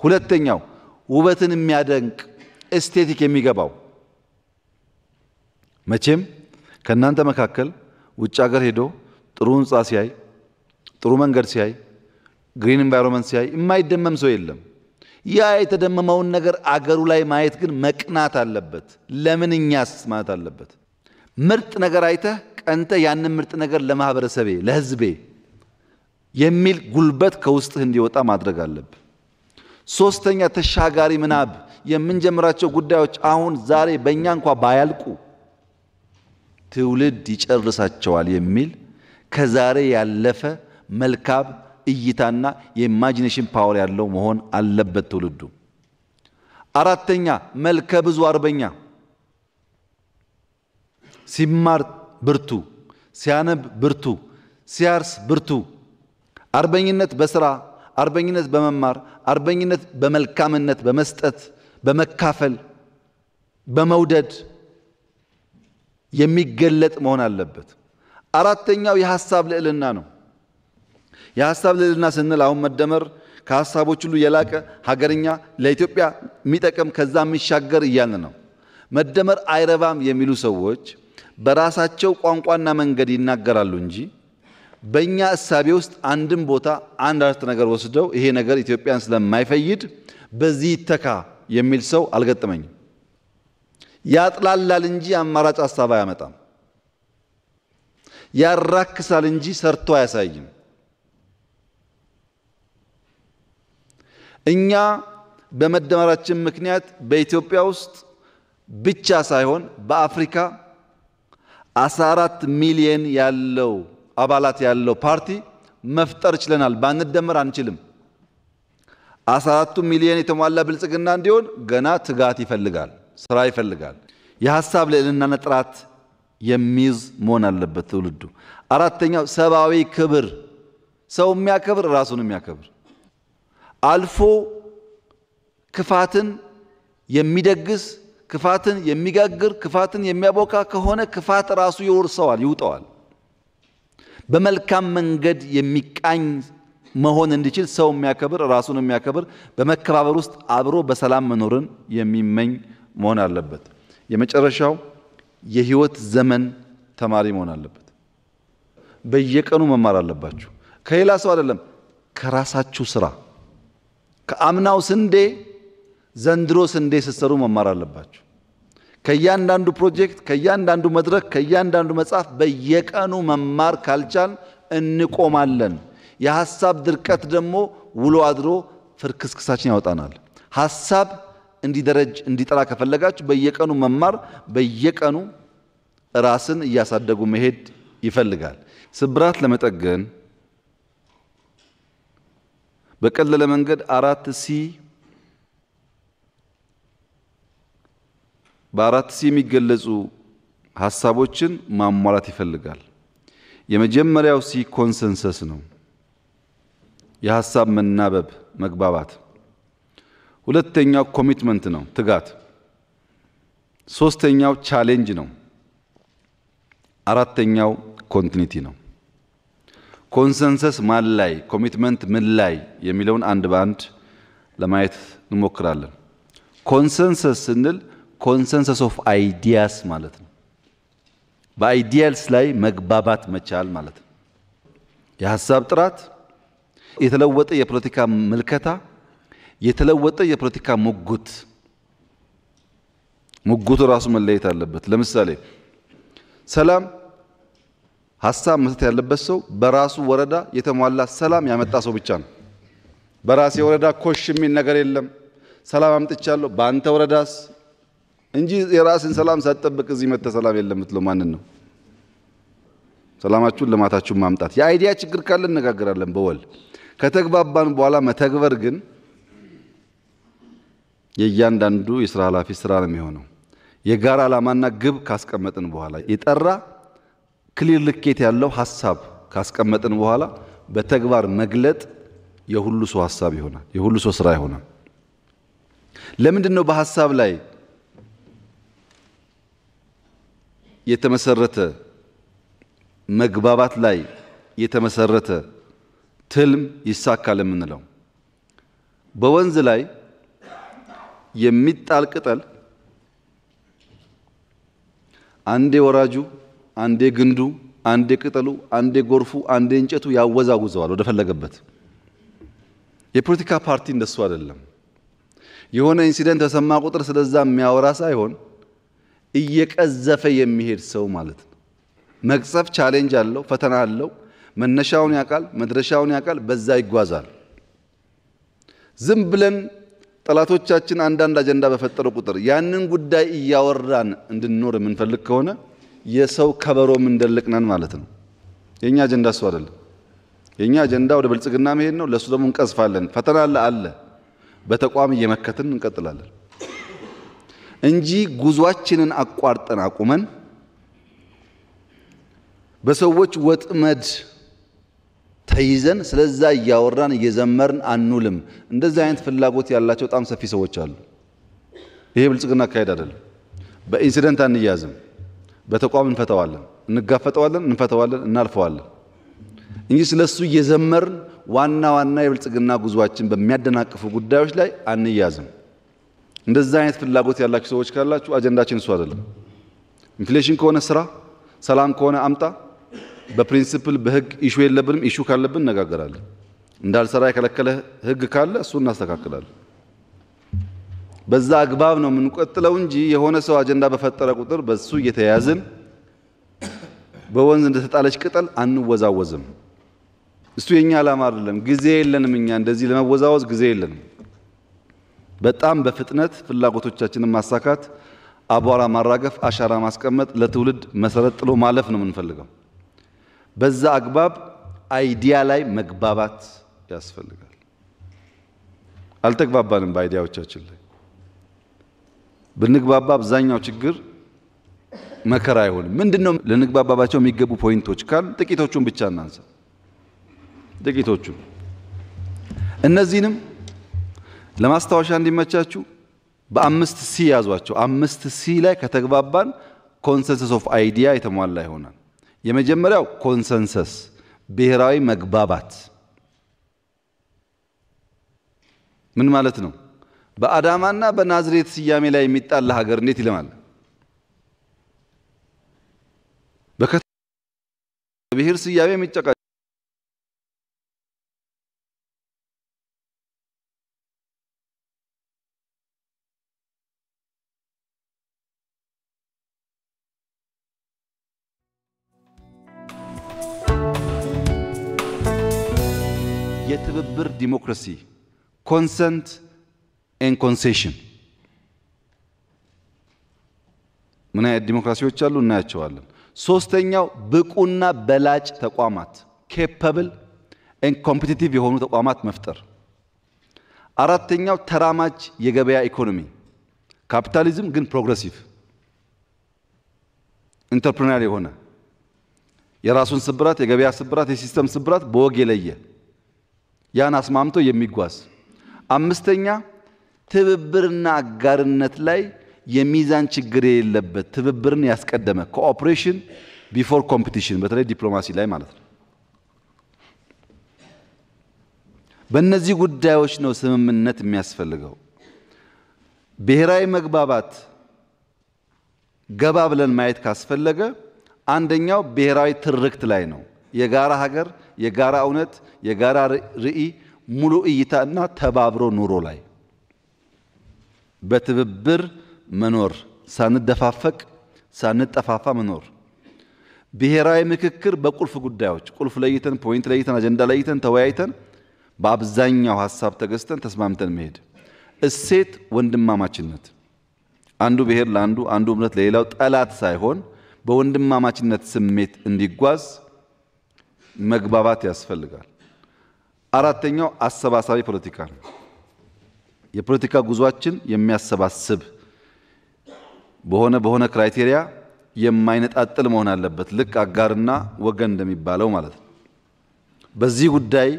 A: ሁለተኛው ውበትን የሚያደንቅ ኤስቴቲክ የሚገባው መቼም ከእናንተ መካከል ውጭ ሀገር ሄዶ ጥሩ ህንፃ ሲያይ፣ ጥሩ መንገድ ሲያይ፣ ግሪን ኤንቫይሮንመንት ሲያይ የማይደመም ሰው የለም። ያ የተደመመውን ነገር አገሩ ላይ ማየት ግን መቅናት አለበት። ለምን እኛስ ማለት አለበት። ምርጥ ነገር አይተህ ቀንተ ያንን ምርጥ ነገር ለማህበረሰቤ ለህዝቤ የሚል ጉልበት ከውስጥህ እንዲወጣ ማድረግ አለብ። ሶስተኛ ተሻጋሪ ምናብ የምንጀምራቸው ጉዳዮች አሁን ዛሬ በእኛ እንኳ ባያልቁ ትውልድ ይጨርሳቸዋል የሚል ከዛሬ ያለፈ መልካም እይታና የኢማጂኔሽን ፓወር ያለው መሆን አለበት ትውልዱ። አራተኛ መልከ ብዙ አርበኛ ሲማር ብርቱ፣ ሲያነብ ብርቱ፣ ሲያርስ ብርቱ። አርበኝነት በስራ አርበኝነት በመማር አርበኝነት በመልካምነት በመስጠት በመካፈል በመውደድ የሚገለጥ መሆን አለበት። አራተኛው የሀሳብ ልዕልና ነው። የሀሳብ ልዕልና ስንል አሁን መደመር ከሀሳቦች ሁሉ የላቀ ሀገርኛ ለኢትዮጵያ የሚጠቅም ከዛ የሚሻገር እያልን ነው። መደመር አይረባም የሚሉ ሰዎች በራሳቸው ቋንቋና መንገድ ይናገራሉ እንጂ በእኛ እሳቤ ውስጥ አንድም ቦታ አንድ አረፍተ ነገር ወስደው ይሄ ነገር ኢትዮጵያን ስለማይፈይድ በዚህ ይተካ የሚል ሰው አልገጠመኝም። ያጥላላል እንጂ አማራጭ ሀሳብ አያመጣም። ያራክሳል እንጂ ሰርቶ አያሳይም። እኛ በመደመራችን ምክንያት በኢትዮጵያ ውስጥ ብቻ ሳይሆን በአፍሪካ 14 ሚሊየን ያለው አባላት ያለው ፓርቲ መፍጠር ችለናል። ባንደመር አንችልም። 14ቱ ሚሊየን የተሟላ ብልጽግና እንዲሆን ገና ትጋት ይፈልጋል፣ ስራ ይፈልጋል። የሀሳብ ልዕልናና ጥራት የሚይዝ መሆን አለበት ትውልዱ። አራተኛው ሰብአዊ ክብር፣ ሰው የሚያከብር ራሱን የሚያከብር አልፎ ክፋትን የሚደግስ ክፋትን የሚጋግር ክፋትን የሚያቦካ ከሆነ ክፋት ራሱ ይወርሰዋል፣ ይውጠዋል። በመልካም መንገድ የሚቃኝ መሆን እንዲችል ሰው የሚያከብር ራሱን የሚያከብር በመከባበር ውስጥ አብሮ በሰላም መኖርን የሚመኝ መሆን አለበት። የመጨረሻው የህይወት ዘመን ተማሪ መሆን አለበት። በየቀኑ መማር አለባችሁ። ከሌላ ሰው አይደለም፣ ከራሳችሁ ስራ ከአምናው ስንዴ ዘንድሮ ስንዴ ስትሰሩ መማር አለባቸው። ከእያንዳንዱ ፕሮጀክት፣ ከእያንዳንዱ መድረክ፣ ከእያንዳንዱ መጽሐፍ በየቀኑ መማር ካልቻል እንቆማለን። የሀሳብ ድርቀት ደግሞ ውሎ አድሮ ፍርክስክሳችን ያወጣናል። ሀሳብ እንዲደረጅ እንዲጠራ ከፈለጋችሁ በየቀኑ መማር፣ በየቀኑ ራስን እያሳደጉ መሄድ ይፈልጋል። ስብራት ለመጠገን በቀለለ መንገድ አራት ሲ በአራት ሲ የሚገለጹ ሀሳቦችን ማሟላት ይፈልጋል። የመጀመሪያው ሲ ኮንሰንሰስ ነው፣ የሀሳብ መናበብ መግባባት። ሁለተኛው ኮሚትመንት ነው፣ ትጋት። ሶስተኛው ቻሌንጅ ነው። አራተኛው ኮንቲኒቲ ነው። ኮንሰንሰስ ማን ላይ፣ ኮሚትመንት ምን ላይ የሚለውን አንድ በአንድ ለማየት እንሞክራለን። ኮንሰንሰስ ስንል ኮንሰንሰስ ኦፍ አይዲያስ ማለት ነው። በአይዲያልስ ላይ መግባባት መቻል ማለት ነው። የሀሳብ ጥራት፣ የተለወጠ የፖለቲካ ምልከታ፣ የተለወጠ የፖለቲካ ሙጉት። ሙጉቱ ራሱ መለየት አለበት። ለምሳሌ ሰላም ሀሳብ መስጠት ያለበት ሰው በራሱ ወረዳ የተሟላ ሰላም ያመጣ ሰው ብቻ ነው። በራሴ ወረዳ ኮሽ የሚል ነገር የለም፣ ሰላም አምጥቻለሁ። በአንተ ወረዳስ እንጂ የራስን ሰላም ሳትጠብቅ እዚህ መጥተህ ሰላም የለም የምትለው ማንን ነው? ሰላማችሁን ልማታችሁን ማምጣት የአይዲያ ችግር ካለ እነጋገራለን በወል ከተግባባን በኋላ መተግበር ግን የእያንዳንዱ የስራ ኃላፊ ስራ ነው የሚሆነው። የጋራ ዓላማና ግብ ካስቀመጥን በኋላ የጠራ ክሊር ልኬት ያለው ሀሳብ ካስቀመጥን በኋላ በተግባር መግለጥ የሁሉ ሰው ሀሳብ ይሆናል፣ የሁሉ ሰው ስራ ይሆናል። ለምንድን ነው በሀሳብ ላይ የተመሰረተ መግባባት ላይ የተመሰረተ ትልም ይሳካል የምንለው በወንዝ ላይ የሚጣል ቅጠል አንዴ ወራጁ፣ አንዴ ግንዱ፣ አንዴ ቅጠሉ፣ አንዴ ጎርፉ፣ አንዴ እንጨቱ ያወዛውዘዋል ወደፈለገበት። የፖለቲካ ፓርቲ እንደሱ አይደለም። የሆነ ኢንሲደንት ተሰማ ቁጥር ስለዛ የሚያወራ ሳይሆን እየቀዘፈ የሚሄድ ሰው ማለት ነው። መቅፀፍ ቻሌንጅ አለው፣ ፈተና አለው። መነሻውን ያውቃል፣ መድረሻውን ያውቃል፣ በዛ ይጓዛል። ዝም ብለን ጠላቶቻችን አንዳንድ አጀንዳ በፈጠረው ቁጥር ያንን ጉዳይ እያወራን እንድንኖር የምንፈልግ ከሆነ የሰው ከበሮ ምንደልቅነን ማለት ነው። የእኛ አጀንዳ እሱ አይደለም። የእኛ አጀንዳ ወደ ብልጽግና መሄድ ነው። ለእሱ ደግሞ እንቀዝፋለን። ፈተና አለ አለ። በተቋም እየመከትን እንቀጥላለን። እንጂ ጉዟችንን አቋርጠን አቁመን በሰዎች ወጥመድ ተይዘን ስለዛ እያወራን እየዘመርን አንውልም። እንደዚህ አይነት ፍላጎት ያላቸው በጣም ሰፊ ሰዎች አሉ። ይሄ ብልጽግና አካሄድ አይደለም። በኢንሲደንት አንያዝም። በተቋም እንፈተዋለን፣ እንጋፈጠዋለን፣ እንፈተዋለን፣ እናልፈዋለን እንጂ ስለሱ እየዘመርን ዋና ዋና የብልጽግና ጉዟችን በሚያደናቅፉ ጉዳዮች ላይ አንያዝም። እንደዛ አይነት ፍላጎት ያላችሁ ሰዎች ካላችሁ አጀንዳችን እሱ አይደለም። ኢንፍሌሽን ከሆነ ስራ፣ ሰላም ከሆነ አምጣ። በፕሪንሲፕል በህግ ኢሹ የለብንም። ኢሹ ካለብን እነጋገራለን። እንዳልሰራ የከለከለ ህግ ካለ እሱ እናስተካክላለን። በዛ አግባብ ነው የምንቀጥለው እንጂ የሆነ ሰው አጀንዳ በፈጠረ ቁጥር በሱ እየተያያዝን በወንዝ እንደተጣለች ቅጠል አንወዛወዝም። እሱ የኛ ዓላማ አይደለም። ጊዜ የለንም። እኛ እንደዚህ ለመወዛወዝ ጊዜ የለንም። በጣም በፍጥነት ፍላጎቶቻችንን ማሳካት፣ አቧራ ማራገፍ፣ አሻራ ማስቀመጥ፣ ለትውልድ መሰረት ጥሎ ማለፍ ነው የምንፈልገው። በዛ አግባብ አይዲያ ላይ መግባባት ያስፈልጋል። አልተግባባንም። በአይዲያዎቻችን ላይ ብንግባባ አብዛኛው ችግር መከራ አይሆንም። ምንድን ነው ልንግባባባቸው የሚገቡ ፖይንቶች ካል ጥቂቶቹን ብቻ እናንሳ። ጥቂቶቹን እነዚህንም ለማስታወሻ እንዲመቻችሁ በአምስት ሲ ያዟቸው። አምስት ሲ ላይ ከተግባባን ኮንሰንሰስ ኦፍ አይዲያ የተሟላ ይሆናል። የመጀመሪያው ኮንሰንሰስ ብሔራዊ መግባባት ምን ማለት ነው? በአዳማና በናዝሬት ስያሜ ላይ የሚጣላ ሀገር እንዴት ይለማል? ብሔር ስያሜ የሚጨቃ democracy consent and concession። ምን አይነት ዲሞክራሲዎች አሉ እናያቸዋለን። ሶስተኛው ብቁና በላጭ ተቋማት ኬፐብል ኤንድ ኮምፒቲቲቭ የሆኑ ተቋማት መፍጠር። አራተኛው ተራማጅ የገበያ ኢኮኖሚ ካፒታሊዝም ግን ፕሮግረሲቭ ኢንተርፕሪነር የሆነ የራሱን ስብራት፣ የገበያ ስብራት፣ የሲስተም ስብራት በወግ የለየ ያን አስማምቶ የሚጓዝ አምስተኛ ትብብርና አጋርነት ላይ የሚዛን ችግር የሌለበት ትብብርን ያስቀደመ ኮኦፕሬሽን ቢፎር ኮምፒቲሽን በተለይ ዲፕሎማሲ ላይ ማለት ነው። በእነዚህ ጉዳዮች ነው ስምምነት የሚያስፈልገው። ብሔራዊ መግባባት ገባ ብለን ማየት ካስፈለገ አንደኛው ብሔራዊ ትርክት ላይ ነው። የጋራ ሀገር የጋራ እውነት፣ የጋራ ርኢ፣ ሙሉ እይታ እና ተባብሮ ኑሮ ላይ በትብብር መኖር፣ ሳንደፋፈቅ ሳንጠፋፋ መኖር። ብሔራዊ ምክክር በቁልፍ ጉዳዮች ቁልፍ ለይተን ፖይንት ለይተን አጀንዳ ለይተን ተወያይተን በአብዛኛው ሀሳብ ተገዝተን ተስማምተን መሄድ። እሴት ወንድማማችነት፣ አንዱ ብሔር ለአንዱ አንዱ እምነት ለሌላው ጠላት ሳይሆን በወንድማማችነት ስሜት እንዲጓዝ መግባባት ያስፈልጋል። አራተኛው አሰባሳቢ ፖለቲካ ነው። የፖለቲካ ጉዟችን የሚያሰባስብ በሆነ በሆነ ክራይቴሪያ የማይነጣጥል መሆን አለበት። ልክ አጋርና ወገን እንደሚባለው ማለት ነው። በዚህ ጉዳይ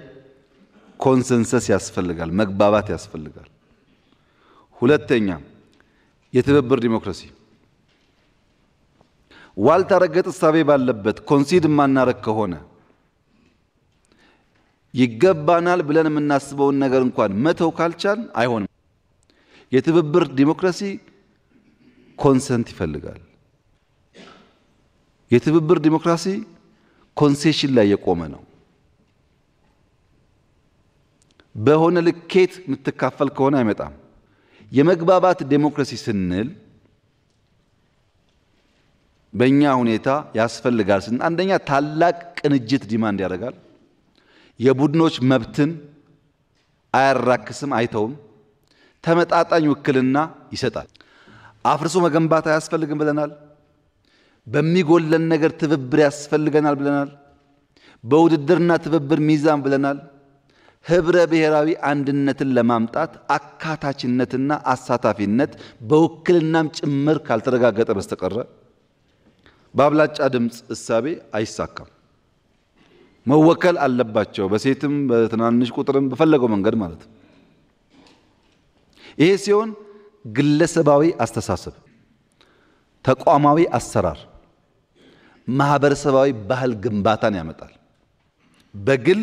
A: ኮንሰንሰስ ያስፈልጋል፣ መግባባት ያስፈልጋል። ሁለተኛ የትብብር ዲሞክራሲ ዋልታ ረገጥ እሳቤ ባለበት ኮንሲድ የማናረግ ከሆነ ይገባናል ብለን የምናስበውን ነገር እንኳን መተው ካልቻል አይሆንም። የትብብር ዲሞክራሲ ኮንሰንት ይፈልጋል። የትብብር ዲሞክራሲ ኮንሴሽን ላይ የቆመ ነው። በሆነ ልኬት የምትካፈል ከሆነ አይመጣም። የመግባባት ዴሞክራሲ ስንል በእኛ ሁኔታ ያስፈልጋል ስንል አንደኛ ታላቅ ቅንጅት ዲማንድ ያደርጋል። የቡድኖች መብትን አያራክስም፣ አይተውም። ተመጣጣኝ ውክልና ይሰጣል። አፍርሶ መገንባት አያስፈልግም ብለናል። በሚጎለን ነገር ትብብር ያስፈልገናል ብለናል። በውድድርና ትብብር ሚዛን ብለናል። ህብረ ብሔራዊ አንድነትን ለማምጣት አካታችነትና አሳታፊነት በውክልናም ጭምር ካልተረጋገጠ በስተቀረ በአብላጫ ድምፅ እሳቤ አይሳካም። መወከል አለባቸው። በሴትም በትናንሽ ቁጥርም በፈለገው መንገድ ማለት ነው። ይሄ ሲሆን ግለሰባዊ አስተሳሰብ፣ ተቋማዊ አሰራር፣ ማህበረሰባዊ ባህል ግንባታን ያመጣል። በግል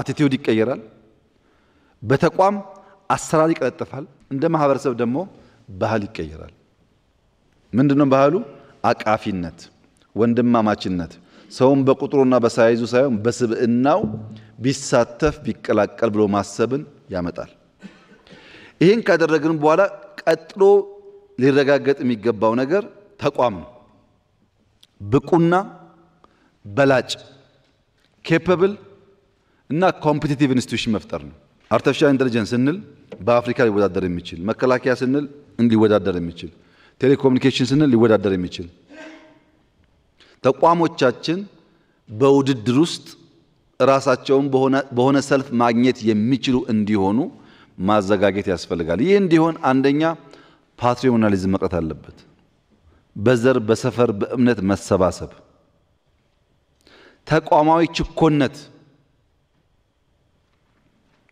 A: አቲቲዩድ ይቀየራል። በተቋም አሰራር ይቀለጥፋል። እንደ ማህበረሰብ ደግሞ ባህል ይቀየራል። ምንድነው ባህሉ? አቃፊነት፣ ወንድማማችነት ሰውን በቁጥሩና በሳይዙ ሳይሆን በስብዕናው ቢሳተፍ ቢቀላቀል ብሎ ማሰብን ያመጣል። ይህን ካደረግን በኋላ ቀጥሎ ሊረጋገጥ የሚገባው ነገር ተቋም ነው። ብቁና በላጭ ኬፐብል እና ኮምፒቲቲቭ ኢንስቲቱሽን መፍጠር ነው። አርቲፊሻል ኢንቴሊጀንስ ስንል በአፍሪካ ሊወዳደር የሚችል መከላከያ ስንል ሊወዳደር የሚችል ቴሌኮሙኒኬሽን ስንል ሊወዳደር የሚችል ተቋሞቻችን በውድድር ውስጥ ራሳቸውን በሆነ ሰልፍ ማግኘት የሚችሉ እንዲሆኑ ማዘጋጀት ያስፈልጋል። ይህ እንዲሆን አንደኛ ፓትሪዮናሊዝም መቅረት አለበት። በዘር፣ በሰፈር፣ በእምነት መሰባሰብ፣ ተቋማዊ ችኮነት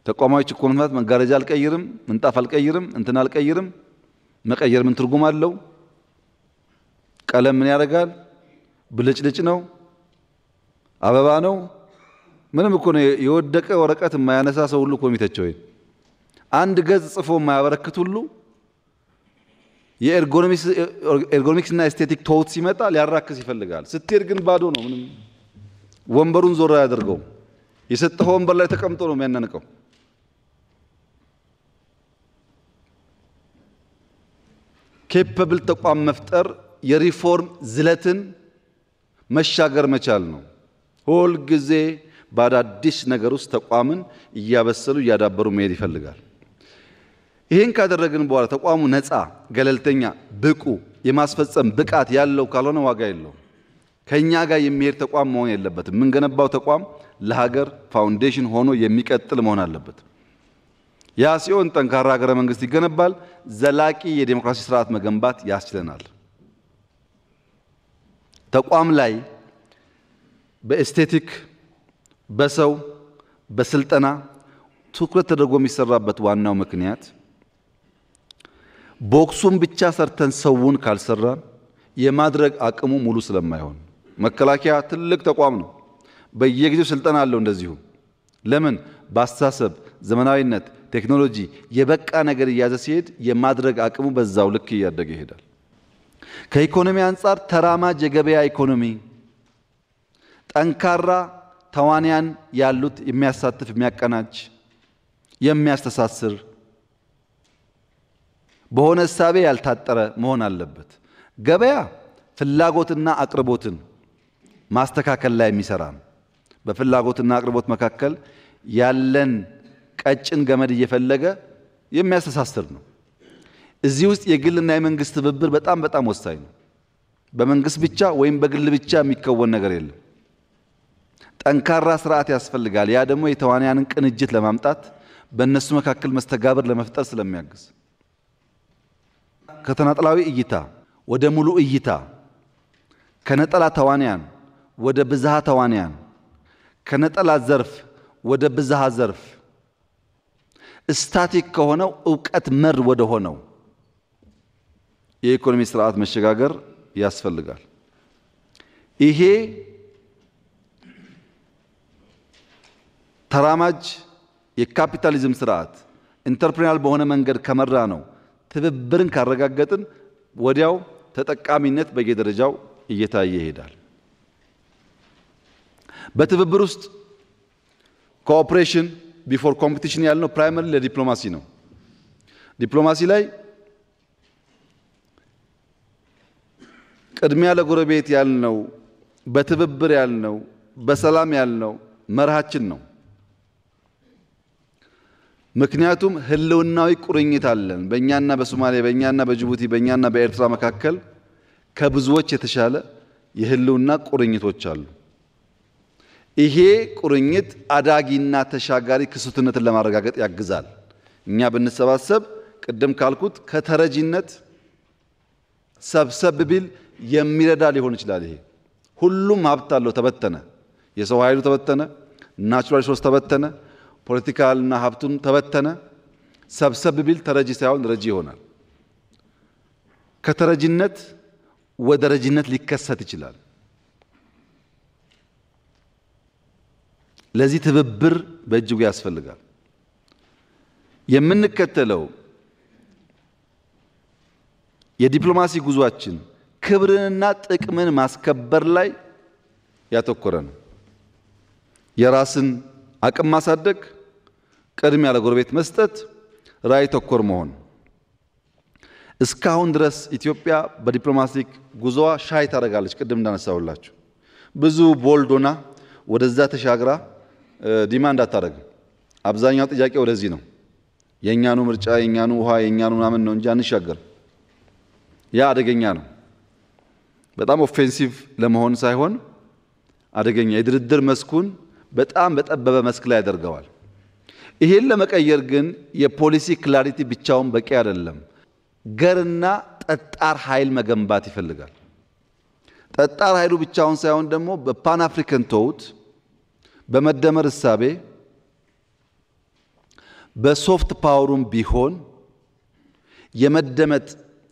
A: ተቋማዊ ችኮነት ማለት መጋረጃ አልቀይርም፣ ምንጣፍ አልቀይርም፣ እንትን አልቀይርም። መቀየር ምን ትርጉም አለው? ቀለም ምን ያደርጋል? ብልጭልጭ ነው፣ አበባ ነው። ምንም እኮ ነው የወደቀ ወረቀት የማያነሳ ሰው ሁሉ እኮ ወይ አንድ ገጽ ጽፎ የማያበረክት ሁሉ የኤርጎኖሚክስና ኤስቴቲክ ተውት ሲመጣ ሊያራክስ ይፈልጋል። ስትሄድ ግን ባዶ ነው። ምንም ወንበሩን ዞራ ያደርገው የሰጠኸው ወንበር ላይ ተቀምጦ ነው የሚያናንቀው። ኬፐብል ተቋም መፍጠር የሪፎርም ዝለትን መሻገር መቻል ነው። ሁል ጊዜ በአዳዲስ ነገር ውስጥ ተቋምን እያበሰሉ እያዳበሩ መሄድ ይፈልጋል። ይህን ካደረግን በኋላ ተቋሙ ነፃ፣ ገለልተኛ፣ ብቁ የማስፈጸም ብቃት ያለው ካልሆነ ዋጋ የለውም። ከእኛ ጋር የሚሄድ ተቋም መሆን የለበትም። የምንገነባው ተቋም ለሀገር ፋውንዴሽን ሆኖ የሚቀጥል መሆን አለበት። ያ ሲሆን ጠንካራ ሀገረ መንግስት ይገነባል። ዘላቂ የዴሞክራሲ ስርዓት መገንባት ያስችለናል። ተቋም ላይ በኤስቴቲክ፣ በሰው፣ በስልጠና ትኩረት ተደርጎ የሚሰራበት ዋናው ምክንያት ቦክሱን ብቻ ሰርተን ሰውን ካልሰራን የማድረግ አቅሙ ሙሉ ስለማይሆን መከላከያ ትልቅ ተቋም ነው። በየጊዜው ስልጠና አለው። እንደዚሁ ለምን በአስተሳሰብ ዘመናዊነት፣ ቴክኖሎጂ የበቃ ነገር እያዘ ሲሄድ የማድረግ አቅሙ በዛው ልክ እያደገ ይሄዳል። ከኢኮኖሚ አንጻር ተራማጅ የገበያ ኢኮኖሚ፣ ጠንካራ ተዋንያን ያሉት የሚያሳትፍ፣ የሚያቀናጅ፣ የሚያስተሳስር በሆነ እሳቤ ያልታጠረ መሆን አለበት። ገበያ ፍላጎትና አቅርቦትን ማስተካከል ላይ የሚሰራ ነው። በፍላጎትና አቅርቦት መካከል ያለን ቀጭን ገመድ እየፈለገ የሚያስተሳስር ነው። እዚህ ውስጥ የግልና የመንግስት ትብብር በጣም በጣም ወሳኝ ነው። በመንግስት ብቻ ወይም በግል ብቻ የሚከወን ነገር የለም። ጠንካራ ስርዓት ያስፈልጋል። ያ ደግሞ የተዋንያንን ቅንጅት ለማምጣት በእነሱ መካከል መስተጋብር ለመፍጠር ስለሚያግዝ ከተናጠላዊ እይታ ወደ ሙሉ እይታ፣ ከነጠላ ተዋንያን ወደ ብዝሃ ተዋንያን፣ ከነጠላ ዘርፍ ወደ ብዝሃ ዘርፍ፣ ስታቲክ ከሆነው እውቀት መር ወደ ሆነው የኢኮኖሚ ስርዓት መሸጋገር ያስፈልጋል። ይሄ ተራማጅ የካፒታሊዝም ስርዓት ኢንተርፕሪናል በሆነ መንገድ ከመራ ነው ትብብርን ካረጋገጥን ወዲያው ተጠቃሚነት በየደረጃው እየታየ ይሄዳል። በትብብር ውስጥ ኮኦፕሬሽን ቢፎር ኮምፒቲሽን ያልነው ፕራይመሪ ለዲፕሎማሲ ነው። ዲፕሎማሲ ላይ ቅድሚያ ለጎረቤት ያልነው በትብብር ያልነው በሰላም ያልነው መርሃችን ነው። ምክንያቱም ህልውናዊ ቁርኝት አለን። በእኛና በሶማሌ በእኛና በጅቡቲ በእኛና በኤርትራ መካከል ከብዙዎች የተሻለ የህልውና ቁርኝቶች አሉ። ይሄ ቁርኝት አዳጊና ተሻጋሪ ክሱትነትን ለማረጋገጥ ያግዛል። እኛ ብንሰባሰብ ቅድም ካልኩት ከተረጂነት ሰብሰብ ቢል የሚረዳ ሊሆን ይችላል። ይሄ ሁሉም ሀብት አለው፣ ተበተነ። የሰው ኃይሉ ተበተነ፣ ናቹራል ሶርስ ተበተነ፣ ፖለቲካልና ሀብቱን ተበተነ። ሰብሰብ ቢል ተረጂ ሳይሆን ረጂ ይሆናል። ከተረጂነት ወደ ረጂነት ሊከሰት ይችላል። ለዚህ ትብብር በእጅጉ ያስፈልጋል። የምንከተለው የዲፕሎማሲ ጉዟችን ክብርንና ጥቅምን ማስከበር ላይ ያተኮረ ነው። የራስን አቅም ማሳደግ፣ ቅድሚያ ለጎረቤት መስጠት፣ ራዕይ ተኮር መሆን። እስካሁን ድረስ ኢትዮጵያ በዲፕሎማቲክ ጉዞዋ ሻይ ታደርጋለች። ቅድም እንዳነሳሁላችሁ ብዙ ቦልዶና ወደዛ ተሻግራ ዲማንድ አታደርግም። አብዛኛው ጥያቄ ወደዚህ ነው። የእኛኑ ምርጫ፣ የእኛኑ ውሃ፣ የእኛኑ ምናምን ነው እንጂ አንሻገርም። ያ አደገኛ ነው። በጣም ኦፌንሲቭ ለመሆን ሳይሆን አደገኛ የድርድር መስኩን በጣም በጠበበ መስክ ላይ ያደርገዋል። ይሄን ለመቀየር ግን የፖሊሲ ክላሪቲ ብቻውን በቂ አይደለም። ገርና ጠጣር ኃይል መገንባት ይፈልጋል። ጠጣር ኃይሉ ብቻውን ሳይሆን ደግሞ በፓን አፍሪካን ቶውት በመደመር እሳቤ በሶፍት ፓወሩም ቢሆን የመደመጥ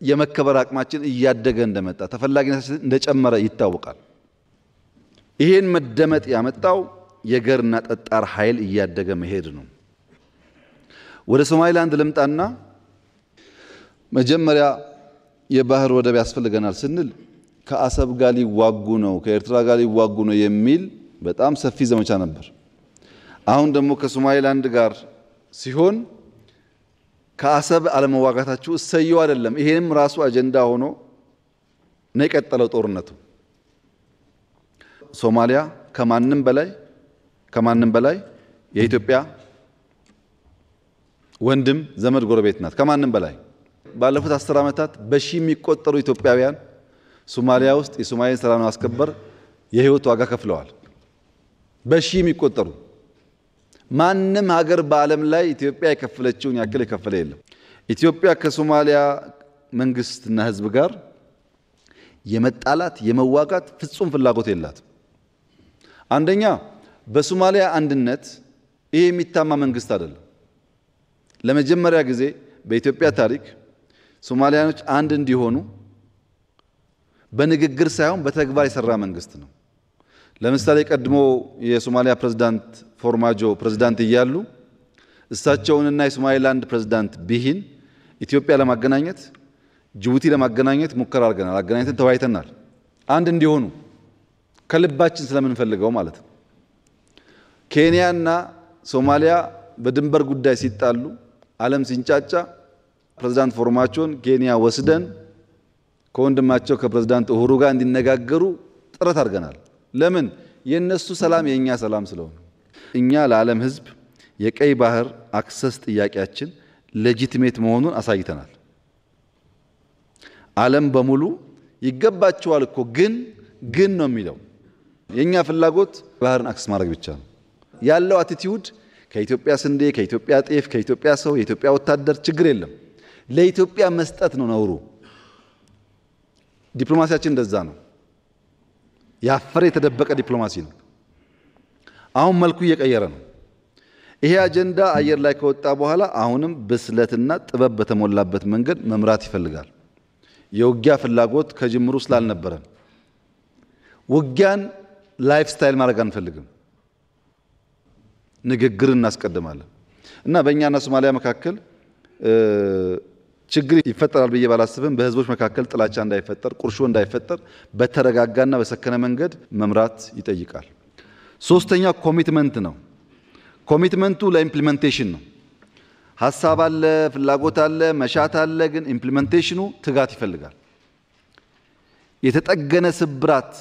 A: የመከበር አቅማችን እያደገ እንደመጣ ተፈላጊነታችን እንደጨመረ ይታወቃል። ይሄን መደመጥ ያመጣው የገርና ጠጣር ኃይል እያደገ መሄድ ነው። ወደ ሶማሊላንድ ልምጣና መጀመሪያ የባህር ወደብ ያስፈልገናል ስንል ከአሰብ ጋር ሊዋጉ ነው፣ ከኤርትራ ጋር ሊዋጉ ነው የሚል በጣም ሰፊ ዘመቻ ነበር። አሁን ደግሞ ከሶማሊላንድ ጋር ሲሆን ከአሰብ አለመዋጋታችሁ እሰየው አይደለም። ይሄንም ራሱ አጀንዳ ሆኖ ነው የቀጠለው ጦርነቱ። ሶማሊያ ከማንም በላይ ከማንም በላይ የኢትዮጵያ ወንድም ዘመድ ጎረቤት ናት። ከማንም በላይ ባለፉት አስር ዓመታት በሺ የሚቆጠሩ ኢትዮጵያውያን ሶማሊያ ውስጥ የሶማሌን ሰላም ለማስከበር የህይወት ዋጋ ከፍለዋል። በሺ የሚቆጠሩ ማንም ሀገር በዓለም ላይ ኢትዮጵያ የከፈለችውን ያክል የከፈለ የለም። ኢትዮጵያ ከሶማሊያ መንግስትና ህዝብ ጋር የመጣላት የመዋጋት ፍጹም ፍላጎት የላትም። አንደኛ በሶማሊያ አንድነት ይህ የሚታማ መንግስት አይደለም። ለመጀመሪያ ጊዜ በኢትዮጵያ ታሪክ ሶማሊያኖች አንድ እንዲሆኑ በንግግር ሳይሆን በተግባር የሰራ መንግስት ነው። ለምሳሌ ቀድሞ የሶማሊያ ፕሬዝዳንት ፎርማጆ ፕሬዝዳንት እያሉ እሳቸውንና የሶማሌላንድ ፕሬዝዳንት ቢሂን ኢትዮጵያ ለማገናኘት ጅቡቲ ለማገናኘት ሙከራ አድርገናል። አገናኝተን ተወያይተናል። አንድ እንዲሆኑ ከልባችን ስለምንፈልገው ማለት ነው። ኬንያና ሶማሊያ በድንበር ጉዳይ ሲጣሉ ዓለም ሲንጫጫ ፕሬዝዳንት ፎርማቾን ኬንያ ወስደን ከወንድማቸው ከፕሬዝዳንት ኡሁሩ ጋር እንዲነጋገሩ ጥረት አድርገናል። ለምን? የእነሱ ሰላም የእኛ ሰላም ስለሆነ እኛ ለዓለም ህዝብ የቀይ ባህር አክሰስ ጥያቄያችን ሌጂቲሜት መሆኑን አሳይተናል። ዓለም በሙሉ ይገባቸዋል እኮ ግን ግን ነው የሚለው። የእኛ ፍላጎት ባህርን አክሰስ ማድረግ ብቻ ነው ያለው አቲቲዩድ። ከኢትዮጵያ ስንዴ፣ ከኢትዮጵያ ጤፍ፣ ከኢትዮጵያ ሰው፣ የኢትዮጵያ ወታደር ችግር የለም። ለኢትዮጵያ መስጠት ነው ነውሩ። ዲፕሎማሲያችን እንደዛ ነው። ያፈረ የተደበቀ ዲፕሎማሲ ነው። አሁን መልኩ እየቀየረ ነው። ይሄ አጀንዳ አየር ላይ ከወጣ በኋላ አሁንም ብስለትና ጥበብ በተሞላበት መንገድ መምራት ይፈልጋል። የውጊያ ፍላጎት ከጅምሩ ስላልነበረን ውጊያን ላይፍ ስታይል ማድረግ አንፈልግም። ንግግር እናስቀድማለን እና በእኛና ሶማሊያ መካከል ችግር ይፈጠራል ብዬ ባላስብም በህዝቦች መካከል ጥላቻ እንዳይፈጠር፣ ቁርሾ እንዳይፈጠር በተረጋጋና በሰከነ መንገድ መምራት ይጠይቃል። ሶስተኛ ኮሚትመንት ነው። ኮሚትመንቱ ለኢምፕሊመንቴሽን ነው። ሀሳብ አለ፣ ፍላጎት አለ፣ መሻት አለ። ግን ኢምፕሊመንቴሽኑ ትጋት ይፈልጋል። የተጠገነ ስብራት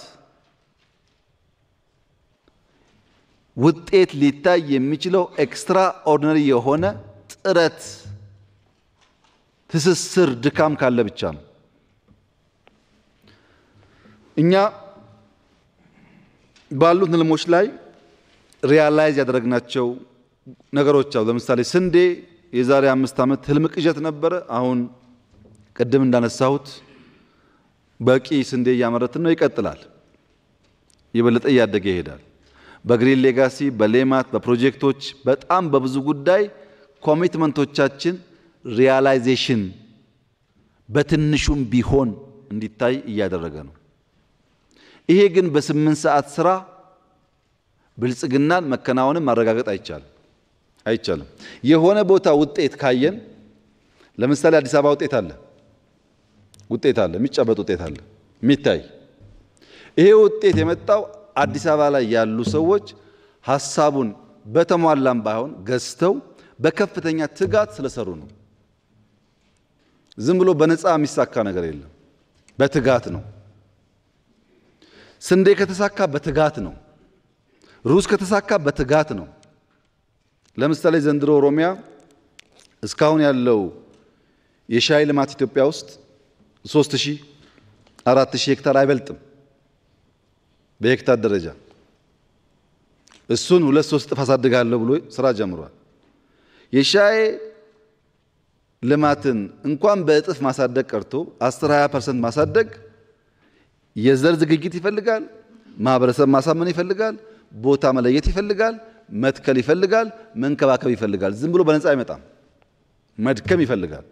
A: ውጤት ሊታይ የሚችለው ኤክስትራ ኦርዲነሪ የሆነ ጥረት፣ ትስስር፣ ድካም ካለ ብቻ ነው። እኛ ባሉት ንልሞች ላይ ሪያላይዝ ያደረግናቸው ነገሮች አሉ። ለምሳሌ ስንዴ የዛሬ አምስት ዓመት ህልም ቅዠት ነበረ። አሁን ቅድም እንዳነሳሁት በቂ ስንዴ እያመረትን ነው፣ ይቀጥላል፣ የበለጠ እያደገ ይሄዳል። በግሪን ሌጋሲ፣ በሌማት፣ በፕሮጀክቶች በጣም በብዙ ጉዳይ ኮሚትመንቶቻችን ሪያላይዜሽን በትንሹም ቢሆን እንዲታይ እያደረገ ነው። ይሄ ግን በስምንት ሰዓት ስራ ብልጽግናን መከናወንም ማረጋገጥ አይቻልም አይቻልም። የሆነ ቦታ ውጤት ካየን ለምሳሌ አዲስ አበባ ውጤት አለ ውጤት አለ የሚጨበጥ ውጤት አለ የሚታይ ይሄ ውጤት የመጣው አዲስ አበባ ላይ ያሉ ሰዎች ሀሳቡን በተሟላም ባይሆን ገዝተው በከፍተኛ ትጋት ስለሰሩ ነው። ዝም ብሎ በነፃ የሚሳካ ነገር የለም፣ በትጋት ነው። ስንዴ ከተሳካ በትጋት ነው። ሩዝ ከተሳካ በትጋት ነው። ለምሳሌ ዘንድሮ ኦሮሚያ እስካሁን ያለው የሻይ ልማት ኢትዮጵያ ውስጥ 3000 4000 ሄክታር አይበልጥም በሄክታር ደረጃ እሱን ሁለት ሶስት እጥፍ አሳድጋለሁ ብሎ ስራ ጀምሯል። የሻይ ልማትን እንኳን በእጥፍ ማሳደግ ቀርቶ 10 20 ማሳደግ የዘር ዝግጅት ይፈልጋል። ማህበረሰብ ማሳመን ይፈልጋል። ቦታ መለየት ይፈልጋል። መትከል ይፈልጋል። መንከባከብ ይፈልጋል። ዝም ብሎ በነፃ አይመጣም። መድከም ይፈልጋል።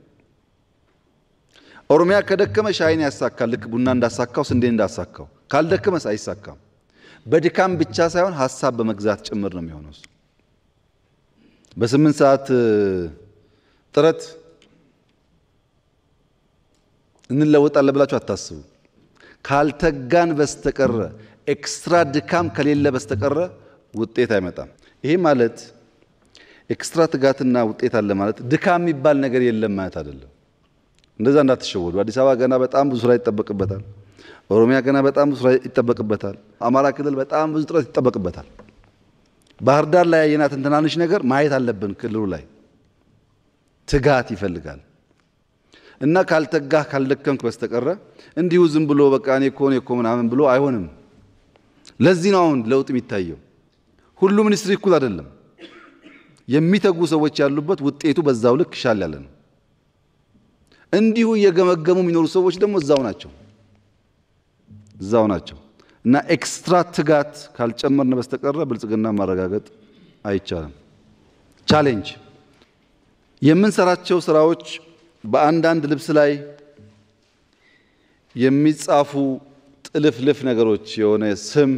A: ኦሮሚያ ከደከመ ሻይን ያሳካል። ልክ ቡና እንዳሳካው ስንዴ እንዳሳካው ካልደከመስ አይሳካም። በድካም ብቻ ሳይሆን ሀሳብ በመግዛት ጭምር ነው የሚሆነው። በስምንት ሰዓት ጥረት እንለወጣለን ብላችሁ አታስቡ። ካልተጋን በስተቀረ ኤክስትራ ድካም ከሌለ በስተቀረ ውጤት አይመጣም። ይሄ ማለት ኤክስትራ ትጋትና ውጤት አለ ማለት ድካም የሚባል ነገር የለም ማለት አይደለም። እንደዛ እንዳትሸወዱ። አዲስ አበባ ገና በጣም ብዙ ስራ ይጠበቅበታል። ኦሮሚያ ገና በጣም ብዙ ስራ ይጠበቅበታል። አማራ ክልል በጣም ብዙ ጥረት ይጠበቅበታል። ባህር ዳር ላይ ያየናትን ትናንሽ ነገር ማየት አለብን። ክልሉ ላይ ትጋት ይፈልጋል። እና ካልተጋህ ካልደከምክ በስተቀረ እንዲሁ ዝም ብሎ በቃ እኔ እኮ እኔ እኮ ምናምን ብሎ አይሆንም። ለዚህ ነው አሁን ለውጥ የሚታየው። ሁሉ ሚኒስትሪ እኩል አይደለም። የሚተጉ ሰዎች ያሉበት ውጤቱ በዛው ልክ ሻል ያለ ነው። እንዲሁ እየገመገሙ የሚኖሩ ሰዎች ደግሞ እዛው ናቸው እዛው ናቸው እና ኤክስትራ ትጋት ካልጨመርን በስተቀረ ብልጽግና ማረጋገጥ አይቻልም። ቻሌንጅ የምንሰራቸው ስራዎች በአንዳንድ ልብስ ላይ የሚጻፉ ጥልፍልፍ ነገሮች የሆነ ስም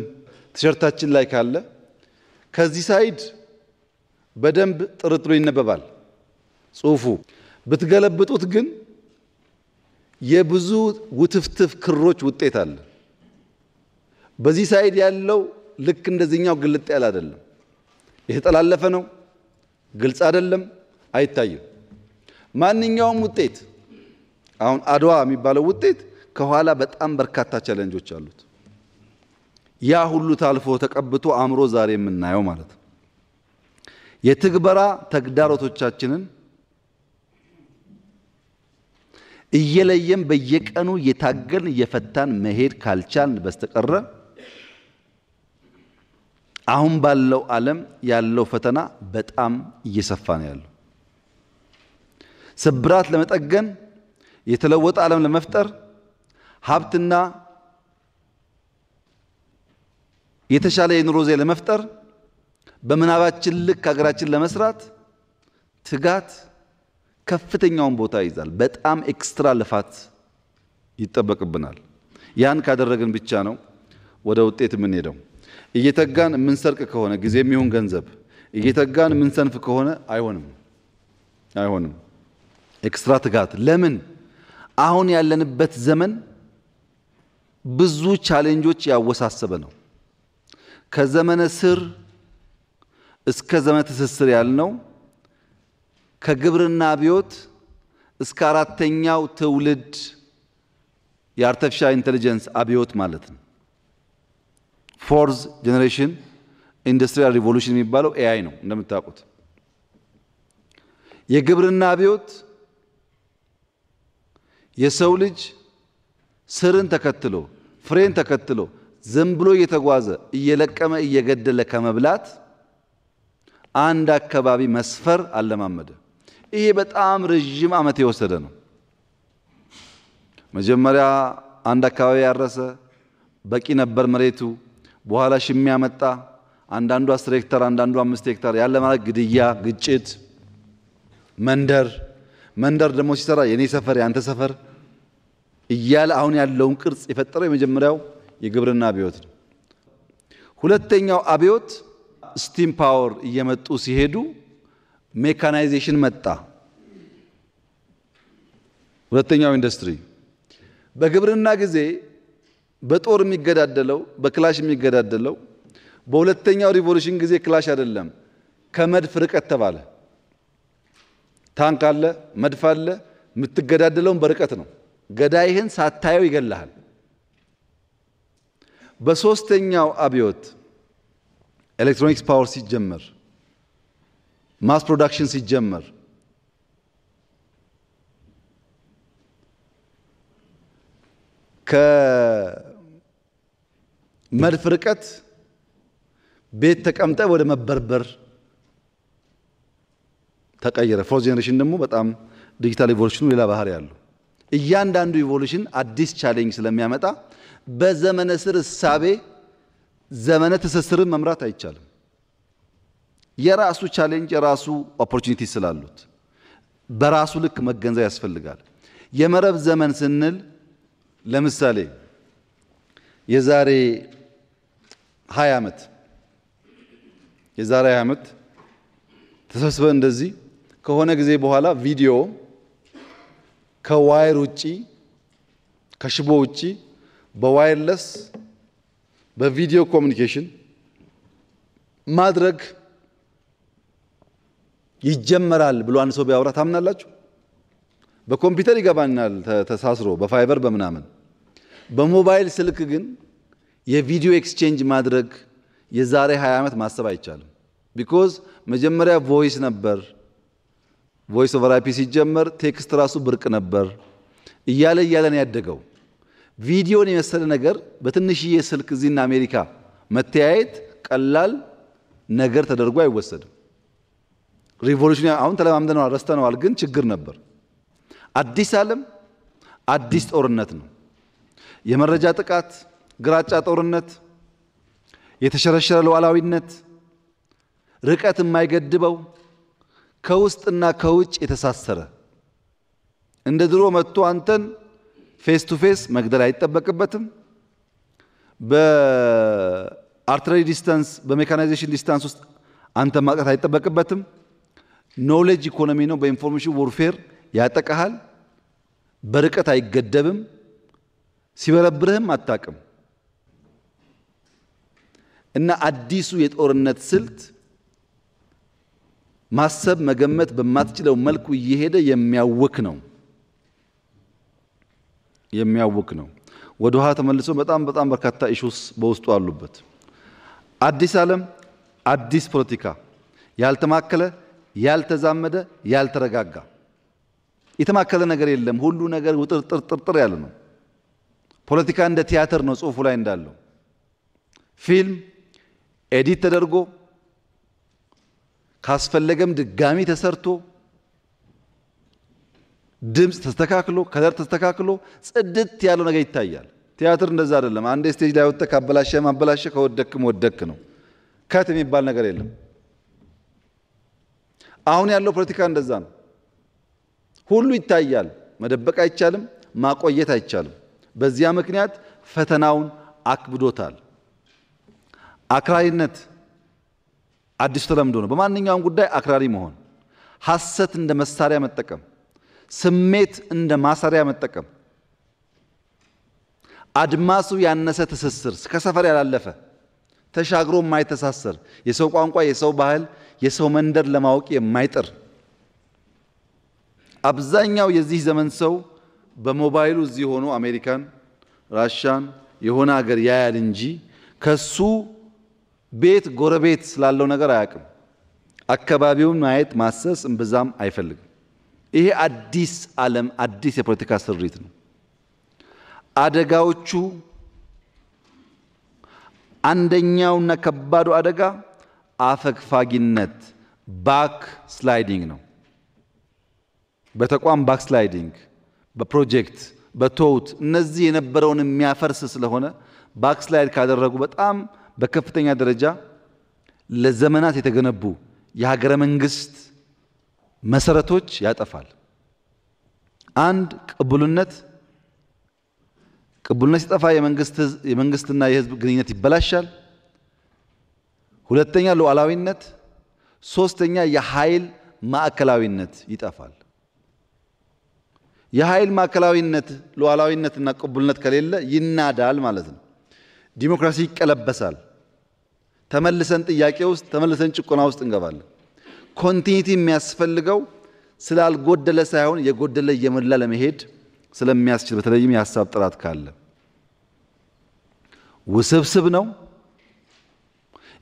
A: ቲሸርታችን ላይ ካለ ከዚህ ሳይድ በደንብ ጥርጥሮ ይነበባል ጽሁፉ። ብትገለብጡት ግን የብዙ ውትፍትፍ ክሮች ውጤት አለ። በዚህ ሳይድ ያለው ልክ እንደዚህኛው ግልጥ ያለ አይደለም፣ የተጠላለፈ ነው፣ ግልጽ አይደለም፣ አይታይም። ማንኛውም ውጤት አሁን አድዋ የሚባለው ውጤት ከኋላ በጣም በርካታ ቻለንጆች አሉት። ያ ሁሉ ታልፎ ተቀብቶ አእምሮ ዛሬ የምናየው ማለት ነው። የትግበራ ተግዳሮቶቻችንን እየለየን በየቀኑ እየታገልን እየፈታን መሄድ ካልቻልን በስተቀረ አሁን ባለው ዓለም ያለው ፈተና በጣም እየሰፋ ነው ያለው። ስብራት ለመጠገን የተለወጠ ዓለም ለመፍጠር ሀብትና የተሻለ የኑሮ ዘዬ ለመፍጠር በምናባችን ልክ ሀገራችን ለመስራት ትጋት ከፍተኛውን ቦታ ይይዛል። በጣም ኤክስትራ ልፋት ይጠበቅብናል። ያን ካደረግን ብቻ ነው ወደ ውጤት የምንሄደው። እየተጋን የምንሰርቅ ከሆነ ጊዜም ይሁን ገንዘብ እየተጋን የምንሰንፍ ከሆነ አይሆንም አይሆንም። ኤክስትራ ትጋት። ለምን አሁን ያለንበት ዘመን ብዙ ቻሌንጆች ያወሳሰበ ነው። ከዘመነ ስር እስከ ዘመነ ትስስር ያልነው ከግብርና አብዮት እስከ አራተኛው ትውልድ የአርተፊሻል ኢንቴሊጀንስ አብዮት ማለት ነው። ፎርዝ ጄኔሬሽን ኢንዱስትሪያል ሪቮሉሽን የሚባለው ኤአይ ነው እንደምታውቁት። የግብርና አብዮት የሰው ልጅ ስርን ተከትሎ ፍሬን ተከትሎ ዝም ብሎ እየተጓዘ እየለቀመ እየገደለ ከመብላት አንድ አካባቢ መስፈር አለማመደ። ይሄ በጣም ረዥም ዓመት የወሰደ ነው። መጀመሪያ አንድ አካባቢ ያረሰ በቂ ነበር መሬቱ። በኋላ ሽሚያ መጣ። አንዳንዱ አስር ሄክታር፣ አንዳንዱ አምስት ሄክታር ያለ ማለት ግድያ፣ ግጭት፣ መንደር መንደር ደግሞ ሲሰራ የኔ ሰፈር የአንተ ሰፈር እያለ አሁን ያለውን ቅርጽ የፈጠረው የመጀመሪያው የግብርና አብዮት ነው። ሁለተኛው አብዮት ስቲም ፓወር እየመጡ ሲሄዱ ሜካናይዜሽን መጣ። ሁለተኛው ኢንዱስትሪ በግብርና ጊዜ በጦር የሚገዳደለው በክላሽ የሚገዳደለው በሁለተኛው ሪቮሉሽን ጊዜ ክላሽ አይደለም፣ ከመድፍ ርቀት ተባለ። ታንክ አለ፣ መድፍ አለ፣ የምትገዳደለውን በርቀት ነው። ገዳይህን ሳታየው ይገልሃል። በሶስተኛው አብዮት ኤሌክትሮኒክስ ፓወር ሲጀመር፣ ማስ ፕሮዳክሽን ሲጀመር ከመድፍ ርቀት ቤት ተቀምጠ ወደ መበርበር ተቀየረ። ፎርዝ ጀነሬሽን ደግሞ በጣም ዲጂታል ኢቮሉሽኑ ሌላ ባህሪ ያለው እያንዳንዱ ኢቮሉሽን አዲስ ቻሌንጅ ስለሚያመጣ በዘመነ ስር እሳቤ ዘመነ ትስስርን መምራት አይቻልም። የራሱ ቻሌንጅ የራሱ ኦፖርቹኒቲ ስላሉት በራሱ ልክ መገንዘብ ያስፈልጋል። የመረብ ዘመን ስንል ለምሳሌ የዛሬ 20 ዓመት የዛሬ 20 ዓመት ተሰብስበን እንደዚህ ከሆነ ጊዜ በኋላ ቪዲዮ ከዋይር ውጪ ከሽቦ ውጪ በዋይርለስ በቪዲዮ ኮሚኒኬሽን ማድረግ ይጀመራል ብሎ አንድ ሰው ቢያወራ ታምናላችሁ? በኮምፒውተር ይገባናል ተሳስሮ በፋይበር በምናምን። በሞባይል ስልክ ግን የቪዲዮ ኤክስቼንጅ ማድረግ የዛሬ 20 ዓመት ማሰብ አይቻልም። ቢኮዝ መጀመሪያ ቮይስ ነበር። ቮይስ ኦቨር አይፒ ሲጀመር ቴክስት ራሱ ብርቅ ነበር። እያለ ነው ያደገው ቪዲዮን የመሰለ ነገር በትንሽዬ ስልክ እዚህና አሜሪካ መተያየት ቀላል ነገር ተደርጎ አይወሰድም። ሪቮሉሽን አሁን ተለማምደነዋል፣ ረስተነዋል፣ ግን ችግር ነበር። አዲስ ዓለም አዲስ ጦርነት ነው። የመረጃ ጥቃት፣ ግራጫ ጦርነት፣ የተሸረሸረ ሉዓላዊነት፣ ርቀት የማይገድበው ከውስጥና ከውጭ የተሳሰረ እንደ ድሮ መጥቶ አንተን ፌስ ቱ ፌስ መግደል አይጠበቅበትም። በአርትለሪ ዲስታንስ፣ በሜካናይዜሽን ዲስታንስ ውስጥ አንተ ማቅረት አይጠበቅበትም። ኖሌጅ ኢኮኖሚ ነው። በኢንፎርሜሽን ወርፌር ያጠቃሃል። በርቀት አይገደብም። ሲበረብርህም አታቅም እና አዲሱ የጦርነት ስልት ማሰብ መገመት በማትችለው መልኩ እየሄደ የሚያውክ ነው የሚያውክ ነው። ወደ ውሃ ተመልሶ በጣም በጣም በርካታ ኢሹስ በውስጡ አሉበት። አዲስ ዓለም፣ አዲስ ፖለቲካ፣ ያልተማከለ፣ ያልተዛመደ፣ ያልተረጋጋ የተማከለ ነገር የለም። ሁሉ ነገር ውጥርጥርጥርጥር ያለ ነው። ፖለቲካ እንደ ቲያትር ነው ጽሑፉ ላይ እንዳለው ፊልም ኤዲት ተደርጎ ካስፈለገም ድጋሚ ተሰርቶ ድምፅ ተስተካክሎ ከለር ተስተካክሎ ጽድት ያለው ነገር ይታያል። ቲያትር እንደዛ አይደለም። አንድ ስቴጅ ላይ ወጥተህ ካበላሸህም አበላሸህ፣ ከወደክም ወደክ ነው። ከት የሚባል ነገር የለም። አሁን ያለው ፖለቲካ እንደዛ ነው። ሁሉ ይታያል። መደበቅ አይቻልም፣ ማቆየት አይቻልም። በዚያ ምክንያት ፈተናውን አክብዶታል። አክራሪነት አዲሱ ተለምዶ ነው። በማንኛውም ጉዳይ አክራሪ መሆን፣ ሐሰት እንደ መሳሪያ መጠቀም፣ ስሜት እንደ ማሰሪያ መጠቀም፣ አድማሱ ያነሰ ትስስር ከሰፈር ያላለፈ ተሻግሮ የማይተሳሰር የሰው ቋንቋ፣ የሰው ባህል፣ የሰው መንደር ለማወቅ የማይጥር አብዛኛው የዚህ ዘመን ሰው በሞባይሉ እዚህ ሆኖ አሜሪካን፣ ራሻን የሆነ ሀገር ያያል እንጂ ከሱ ቤት ጎረቤት ስላለው ነገር አያውቅም። አካባቢውን ማየት ማሰስ እምብዛም አይፈልግም። ይሄ አዲስ ዓለም አዲስ የፖለቲካ ስሪት ነው። አደጋዎቹ አንደኛውና ከባዱ አደጋ አፈግፋጊነት ባክ ስላይዲንግ ነው። በተቋም ባክ ስላይዲንግ፣ በፕሮጀክት በቶውት እነዚህ የነበረውን የሚያፈርስ ስለሆነ ባክ ስላይድ ካደረጉ በጣም በከፍተኛ ደረጃ ለዘመናት የተገነቡ የሀገረ መንግስት መሰረቶች ያጠፋል። አንድ ቅቡልነት ቅቡልነት ሲጠፋ የመንግስትና የህዝብ ግንኙነት ይበላሻል። ሁለተኛ ሉዓላዊነት፣ ሶስተኛ የኃይል ማዕከላዊነት ይጠፋል። የኃይል ማዕከላዊነት ሉዓላዊነትና ቅቡልነት ከሌለ ይናዳል ማለት ነው። ዲሞክራሲ ይቀለበሳል። ተመልሰን ጥያቄ ውስጥ ተመልሰን ጭቆና ውስጥ እንገባለን። ኮንቲኒቲ የሚያስፈልገው ስላልጎደለ ሳይሆን የጎደለ እየሞላ ለመሄድ ስለሚያስችል በተለይም የሀሳብ ጥራት ካለ ውስብስብ ነው።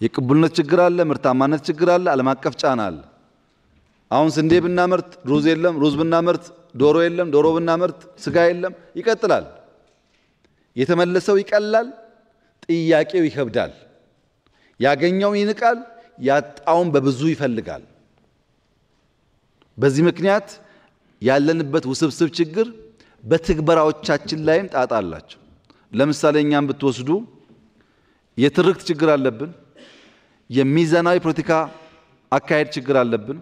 A: የቅቡልነት ችግር አለ፣ ምርታማነት ችግር አለ፣ ዓለም አቀፍ ጫና አለ። አሁን ስንዴ ብናመርት ሩዝ የለም፣ ሩዝ ብናመርት ዶሮ የለም፣ ዶሮ ብናመርት ስጋ የለም። ይቀጥላል። የተመለሰው ይቀላል፣ ጥያቄው ይከብዳል። ያገኘው ይንቃል፣ ያጣውን በብዙ ይፈልጋል። በዚህ ምክንያት ያለንበት ውስብስብ ችግር በትግበራዎቻችን ላይም ጣጣ አላቸው። ለምሳሌ እኛም ብትወስዱ የትርክት ችግር አለብን። የሚዛናዊ ፖለቲካ አካሄድ ችግር አለብን።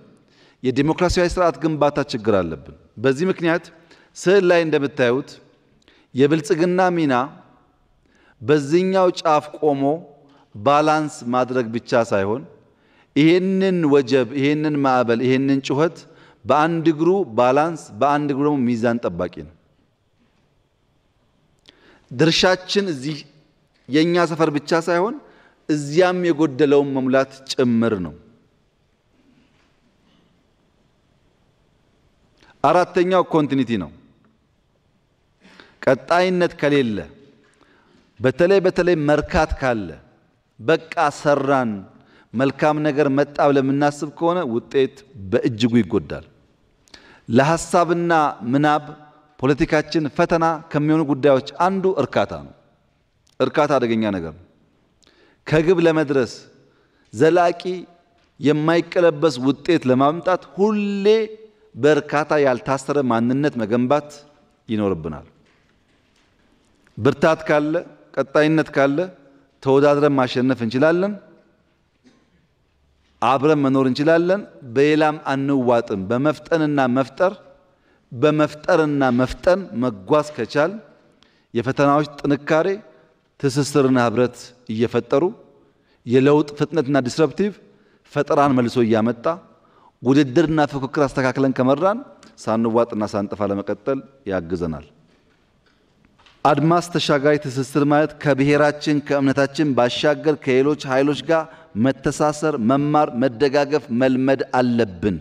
A: የዲሞክራሲያዊ ስርዓት ግንባታ ችግር አለብን። በዚህ ምክንያት ስዕል ላይ እንደምታዩት የብልጽግና ሚና በዚህኛው ጫፍ ቆሞ ባላንስ ማድረግ ብቻ ሳይሆን ይሄንን ወጀብ፣ ይሄንን ማዕበል፣ ይሄንን ጩኸት በአንድ እግሩ ባላንስ፣ በአንድ እግሩ ደግሞ ሚዛን ጠባቂ ነው። ድርሻችን እዚህ የእኛ ሰፈር ብቻ ሳይሆን እዚያም የጎደለውን መሙላት ጭምር ነው። አራተኛው ኮንቲኒቲ ነው። ቀጣይነት ከሌለ በተለይ በተለይ መርካት ካለ በቃ ሰራን፣ መልካም ነገር መጣ ብለን የምናስብ ከሆነ ውጤት በእጅጉ ይጎዳል። ለሀሳብና ምናብ ፖለቲካችን ፈተና ከሚሆኑ ጉዳዮች አንዱ እርካታ ነው። እርካታ አደገኛ ነገር ነው። ከግብ ለመድረስ ዘላቂ የማይቀለበስ ውጤት ለማምጣት ሁሌ በእርካታ ያልታሰረ ማንነት መገንባት ይኖርብናል። ብርታት ካለ ቀጣይነት ካለ ተወዳድረን ማሸነፍ እንችላለን። አብረን መኖር እንችላለን። በሌላም አንዋጥም። በመፍጠንና መፍጠር በመፍጠርና መፍጠን መጓዝ ከቻል የፈተናዎች ጥንካሬ ትስስርና ህብረት እየፈጠሩ የለውጥ ፍጥነትና ዲስረፕቲቭ ፈጠራን መልሶ እያመጣ ውድድርና ፉክክር አስተካክለን ከመራን ሳንዋጥና ሳንጠፋ ለመቀጠል ያግዘናል። አድማስ ተሻጋሪ ትስስር ማለት ከብሔራችን ከእምነታችን ባሻገር ከሌሎች ኃይሎች ጋር መተሳሰር፣ መማር፣ መደጋገፍ መልመድ አለብን።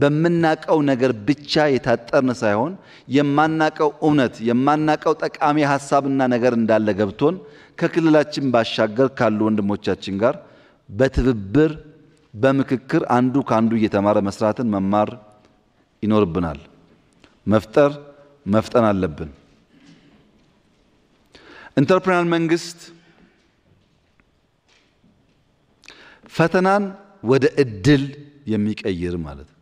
A: በምናቀው ነገር ብቻ የታጠርን ሳይሆን የማናቀው እውነት የማናቀው ጠቃሚ ሀሳብና ነገር እንዳለ ገብቶን ከክልላችን ባሻገር ካሉ ወንድሞቻችን ጋር በትብብር በምክክር አንዱ ከአንዱ እየተማረ መስራትን መማር ይኖርብናል። መፍጠር መፍጠን አለብን። ኢንተርፕሪናል መንግስት ፈተናን ወደ እድል የሚቀይር ማለት ነው።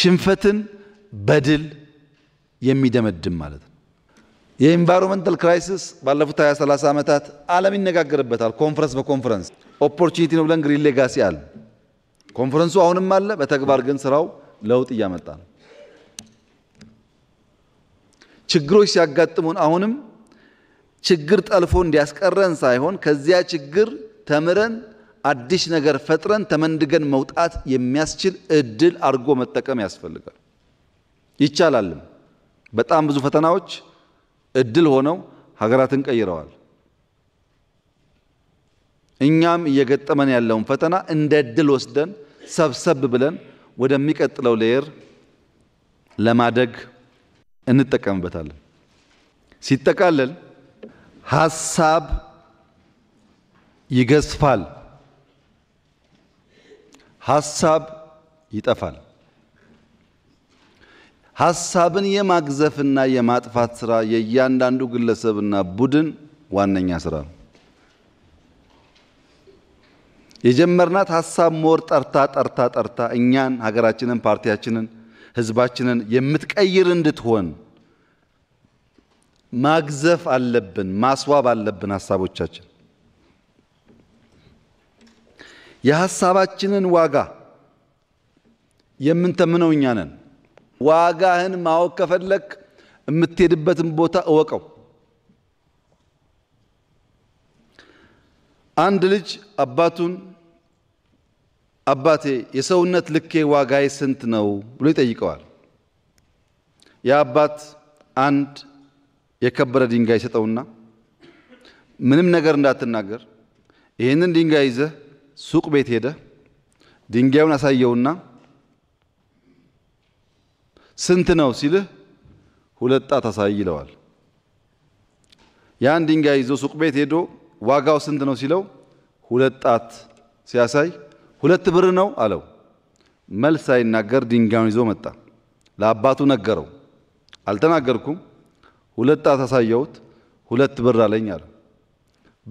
A: ሽንፈትን በድል የሚደመድም ማለት ነው። የኢንቫይሮንመንታል ክራይሲስ ባለፉት 20 30 ዓመታት ዓለም ይነጋገርበታል። ኮንፈረንስ በኮንፈረንስ ኦፖርቹኒቲ ነው ብለን ግሪን ሌጋሲ አለ። ኮንፈረንሱ አሁንም አለ፣ በተግባር ግን ስራው ለውጥ እያመጣ ነው። ችግሮች ሲያጋጥሙን አሁንም ችግር ጠልፎ እንዲያስቀረን ሳይሆን ከዚያ ችግር ተምረን አዲስ ነገር ፈጥረን ተመንድገን መውጣት የሚያስችል እድል አድርጎ መጠቀም ያስፈልጋል። ይቻላልም። በጣም ብዙ ፈተናዎች እድል ሆነው ሀገራትን ቀይረዋል። እኛም እየገጠመን ያለውን ፈተና እንደ እድል ወስደን ሰብሰብ ብለን ወደሚቀጥለው ሌየር ለማደግ እንጠቀምበታለን። ሲጠቃለል ሀሳብ ይገዝፋል፣ ሀሳብ ይጠፋል። ሀሳብን የማግዘፍና የማጥፋት ስራ የእያንዳንዱ ግለሰብና ቡድን ዋነኛ ስራ ነው። የጀመርናት ሀሳብ ሞር ጠርታ ጠርታ ጠርታ እኛን ሀገራችንን፣ ፓርቲያችንን፣ ህዝባችንን የምትቀይር እንድትሆን ማግዘፍ አለብን፣ ማስዋብ አለብን ሀሳቦቻችን። የሀሳባችንን ዋጋ የምንተምነው እኛ ነን። ዋጋህን ማወቅ ከፈለግ የምትሄድበትን ቦታ እወቀው። አንድ ልጅ አባቱን አባቴ የሰውነት ልኬ ዋጋዬ ስንት ነው ብሎ ይጠይቀዋል። የአባት አንድ የከበረ ድንጋይ ሰጠውና ምንም ነገር እንዳትናገር ይህንን ድንጋይ ይዘህ ሱቅ ቤት ሄደ ድንጋዩን አሳየውና ስንት ነው ሲልህ ሁለት ጣት አሳይ ይለዋል። ያን ድንጋይ ይዞ ሱቅ ቤት ሄዶ ዋጋው ስንት ነው ሲለው ሁለት ጣት ሲያሳይ ሁለት ብር ነው አለው። መልስ ሳይናገር ድንጋዩን ይዞ መጣ። ለአባቱ ነገረው። አልተናገርኩም ሁለት ጣት አሳየሁት፣ ሁለት ብር አለኝ አለ።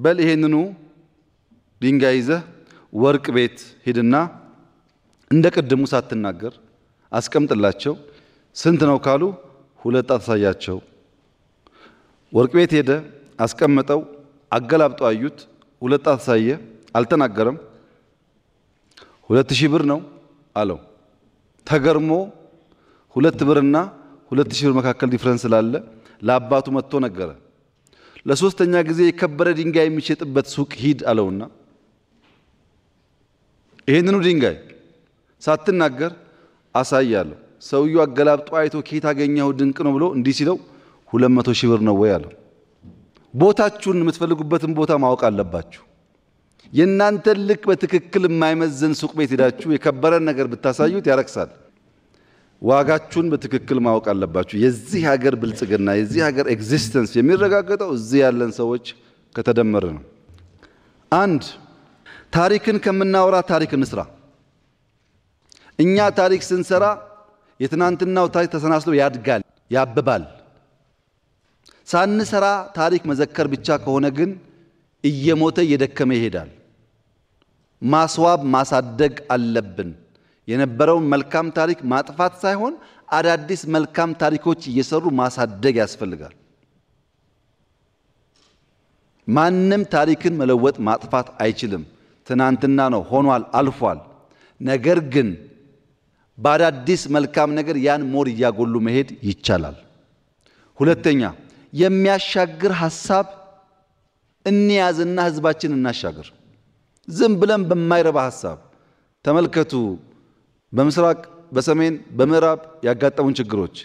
A: በል ይሄንኑ ድንጋይ ይዘህ ወርቅ ቤት ሂድና እንደ ቅድሙ ሳትናገር አስቀምጥላቸው። ስንት ነው ካሉ ሁለት ጣት አሳያቸው። ወርቅ ቤት ሄደ፣ አስቀመጠው፣ አገላብጦ አዩት። ሁለት ጣት አሳየ፣ አልተናገረም። ሁለት ሺህ ብር ነው አለው። ተገርሞ ሁለት ብርና ሁለት ሺህ ብር መካከል ዲፍረንስ ስላለ ለአባቱ መጥቶ ነገረ። ለሶስተኛ ጊዜ የከበረ ድንጋይ የሚሸጥበት ሱቅ ሂድ አለውና ይህንኑ ድንጋይ ሳትናገር አሳያለሁ። ሰውየው አገላብጦ አይቶ ከየት አገኘው ድንቅ ነው ብሎ እንዲህ ሲለው ሁለት መቶ ሺህ ብር ነው ወይ አለው። ቦታችሁን የምትፈልጉበትን ቦታ ማወቅ አለባችሁ። የእናንተን ልክ በትክክል የማይመዘን ሱቅ ቤት ሄዳችሁ የከበረን ነገር ብታሳዩት ያረክሳል። ዋጋችሁን በትክክል ማወቅ አለባችሁ። የዚህ ሀገር ብልጽግና የዚህ ሀገር ኤግዚስተንስ የሚረጋገጠው እዚህ ያለን ሰዎች ከተደመረ ነው። አንድ ታሪክን ከምናወራ ታሪክ እንስራ። እኛ ታሪክ ስንሰራ የትናንትናው ታሪክ ተሰናስሎ ያድጋል፣ ያብባል። ሳንሰራ ታሪክ መዘከር ብቻ ከሆነ ግን እየሞተ እየደከመ ይሄዳል። ማስዋብ ማሳደግ አለብን። የነበረውን መልካም ታሪክ ማጥፋት ሳይሆን አዳዲስ መልካም ታሪኮች እየሰሩ ማሳደግ ያስፈልጋል። ማንም ታሪክን መለወጥ ማጥፋት አይችልም። ትናንትና ነው፣ ሆኗል፣ አልፏል። ነገር ግን በአዳዲስ መልካም ነገር ያን ሞር እያጎሉ መሄድ ይቻላል። ሁለተኛ የሚያሻግር ሀሳብ እንያዝና ህዝባችን እናሻግር። ዝም ብለን በማይረባ ሀሳብ ተመልከቱ በምስራቅ፣ በሰሜን፣ በምዕራብ ያጋጠሙን ችግሮች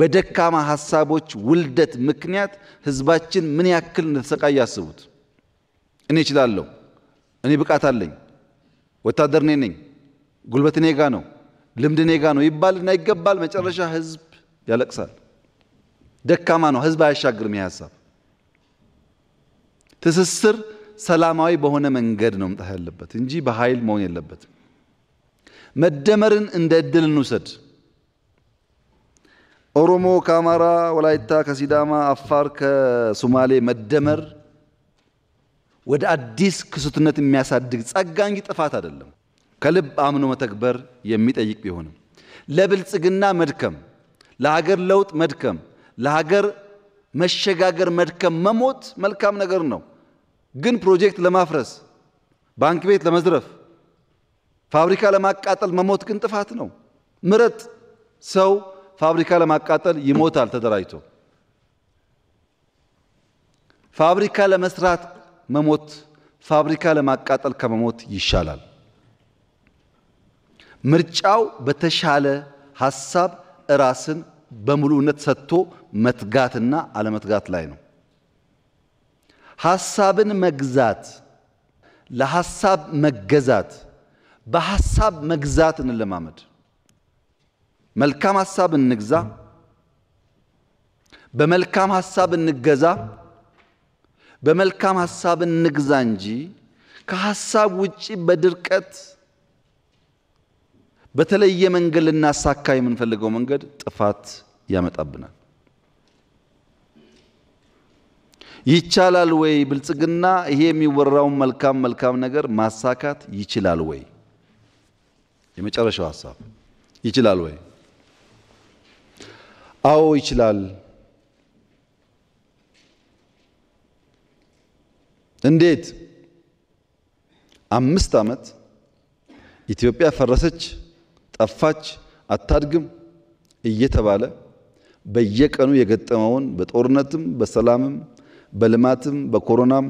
A: በደካማ ሀሳቦች ውልደት ምክንያት ህዝባችን ምን ያክል እንደተሰቃየ አስቡት። እኔ እችላለሁ፣ እኔ ብቃት አለኝ፣ ወታደር እኔ ነኝ፣ ጉልበት እኔ ጋ ነው፣ ልምድ እኔ ጋ ነው ይባልና ይገባል። መጨረሻ ህዝብ ያለቅሳል። ደካማ ነው፣ ህዝብ አያሻግርም። ይህ ሀሳብ ትስስር ሰላማዊ በሆነ መንገድ ነው መምጣት ያለበት እንጂ በኃይል መሆን የለበትም። መደመርን እንደ እድል እንውሰድ። ኦሮሞ ከአማራ፣ ወላይታ ከሲዳማ፣ አፋር ከሶማሌ መደመር ወደ አዲስ ክሱትነት የሚያሳድግ ጸጋ እንጂ ጥፋት አይደለም። ከልብ አምኖ መተግበር የሚጠይቅ ቢሆንም ለብልጽግና መድከም፣ ለሀገር ለውጥ መድከም፣ ለሀገር መሸጋገር መድከም፣ መሞት መልካም ነገር ነው። ግን ፕሮጀክት ለማፍረስ ባንክ ቤት ለመዝረፍ ፋብሪካ ለማቃጠል መሞት ግን ጥፋት ነው። ምረጥ። ሰው ፋብሪካ ለማቃጠል ይሞታል ተደራጅቶ። ፋብሪካ ለመስራት መሞት ፋብሪካ ለማቃጠል ከመሞት ይሻላል። ምርጫው በተሻለ ሀሳብ እራስን በሙሉነት ሰጥቶ መትጋትና አለመትጋት ላይ ነው። ሀሳብን መግዛት፣ ለሀሳብ መገዛት በሐሳብ መግዛት እንለማመድ። መልካም ሐሳብ እንግዛ፣ በመልካም ሐሳብ እንገዛ፣ በመልካም ሐሳብ እንግዛ እንጂ ከሐሳብ ውጪ በድርቀት በተለየ መንገድ ልናሳካ የምንፈልገው መንገድ ጥፋት ያመጣብናል። ይቻላል ወይ? ብልጽግና ይሄ የሚወራውን መልካም መልካም ነገር ማሳካት ይችላል ወይ? የመጨረሻው ሀሳብ ይችላል ወይ? አዎ ይችላል። እንዴት? አምስት ዓመት ኢትዮጵያ ፈረሰች፣ ጠፋች፣ አታድግም እየተባለ በየቀኑ የገጠመውን በጦርነትም፣ በሰላምም፣ በልማትም፣ በኮሮናም፣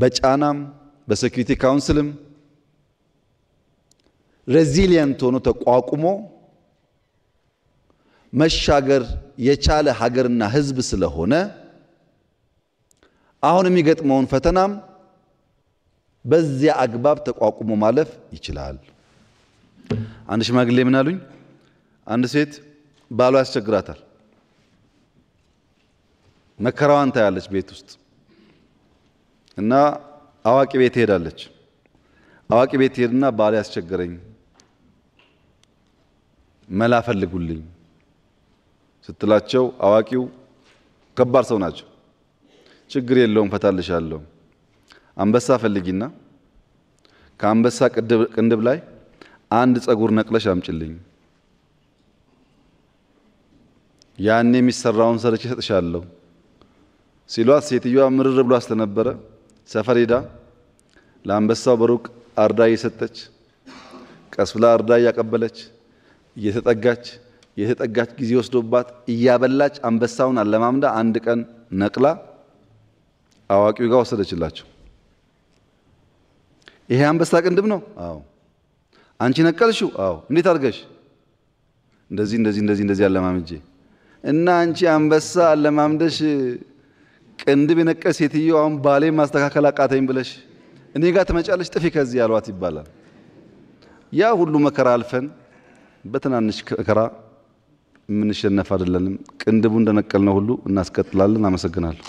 A: በጫናም፣ በሴኪሪቲ ካውንስልም ሬዚሊየንት ሆኖ ተቋቁሞ መሻገር የቻለ ሀገርና ህዝብ ስለሆነ አሁን የሚገጥመውን ፈተናም በዚያ አግባብ ተቋቁሞ ማለፍ ይችላል። አንድ ሽማግሌ ምን አሉኝ? አንድ ሴት ባሏ ያስቸግራታል፣ መከራዋን ታያለች ቤት ውስጥ እና አዋቂ ቤት ትሄዳለች። አዋቂ ቤት ትሄድና ባል ያስቸግረኝ መላ ፈልጉልኝ ስትላቸው አዋቂው ከባድ ሰው ናቸው። ችግር የለውም ፈታልሻለሁ። አንበሳ ፈልጊና ከአንበሳ ቅንድብ ላይ አንድ ጸጉር ነቅለሽ አምጭልኝ፣ ያኔ የሚሰራውን ሰርቼ ሰጥሻለሁ ሲሏት ሴትዮዋ ምርር ብሏ ስለነበረ ሰፈር ሄዳ ለአንበሳው በሩቅ አርዳ እየሰጠች ቀስ ብላ አርዳ እያቀበለች እየተጠጋች የተጠጋች ጊዜ ወስዶባት እያበላች አንበሳውን አለማምዳ አንድ ቀን ነቅላ አዋቂው ጋር ወሰደችላቸው። ይሄ አንበሳ ቅንድብ ነው። አዎ። አንቺ ነቀልሽው? አዎ። እንዴት አድርገሽ? እንደዚህ እንደዚህ እንደዚህ እንደዚህ አለማምጄ እና አንቺ አንበሳ አለማምደሽ ቅንድብ የነቀ ሴትዮ አሁን ባሌ ማስተካከል አቃተኝ ብለሽ እኔ ጋር ትመጫለሽ? ጥፊ ከዚህ ያሏት ይባላል። ያ ሁሉ መከራ አልፈን በትናንሽ ከራ የምንሸነፍ አይደለንም። ቅንድቡ እንደነቀልነው ሁሉ እናስቀጥላለን። አመሰግናለሁ።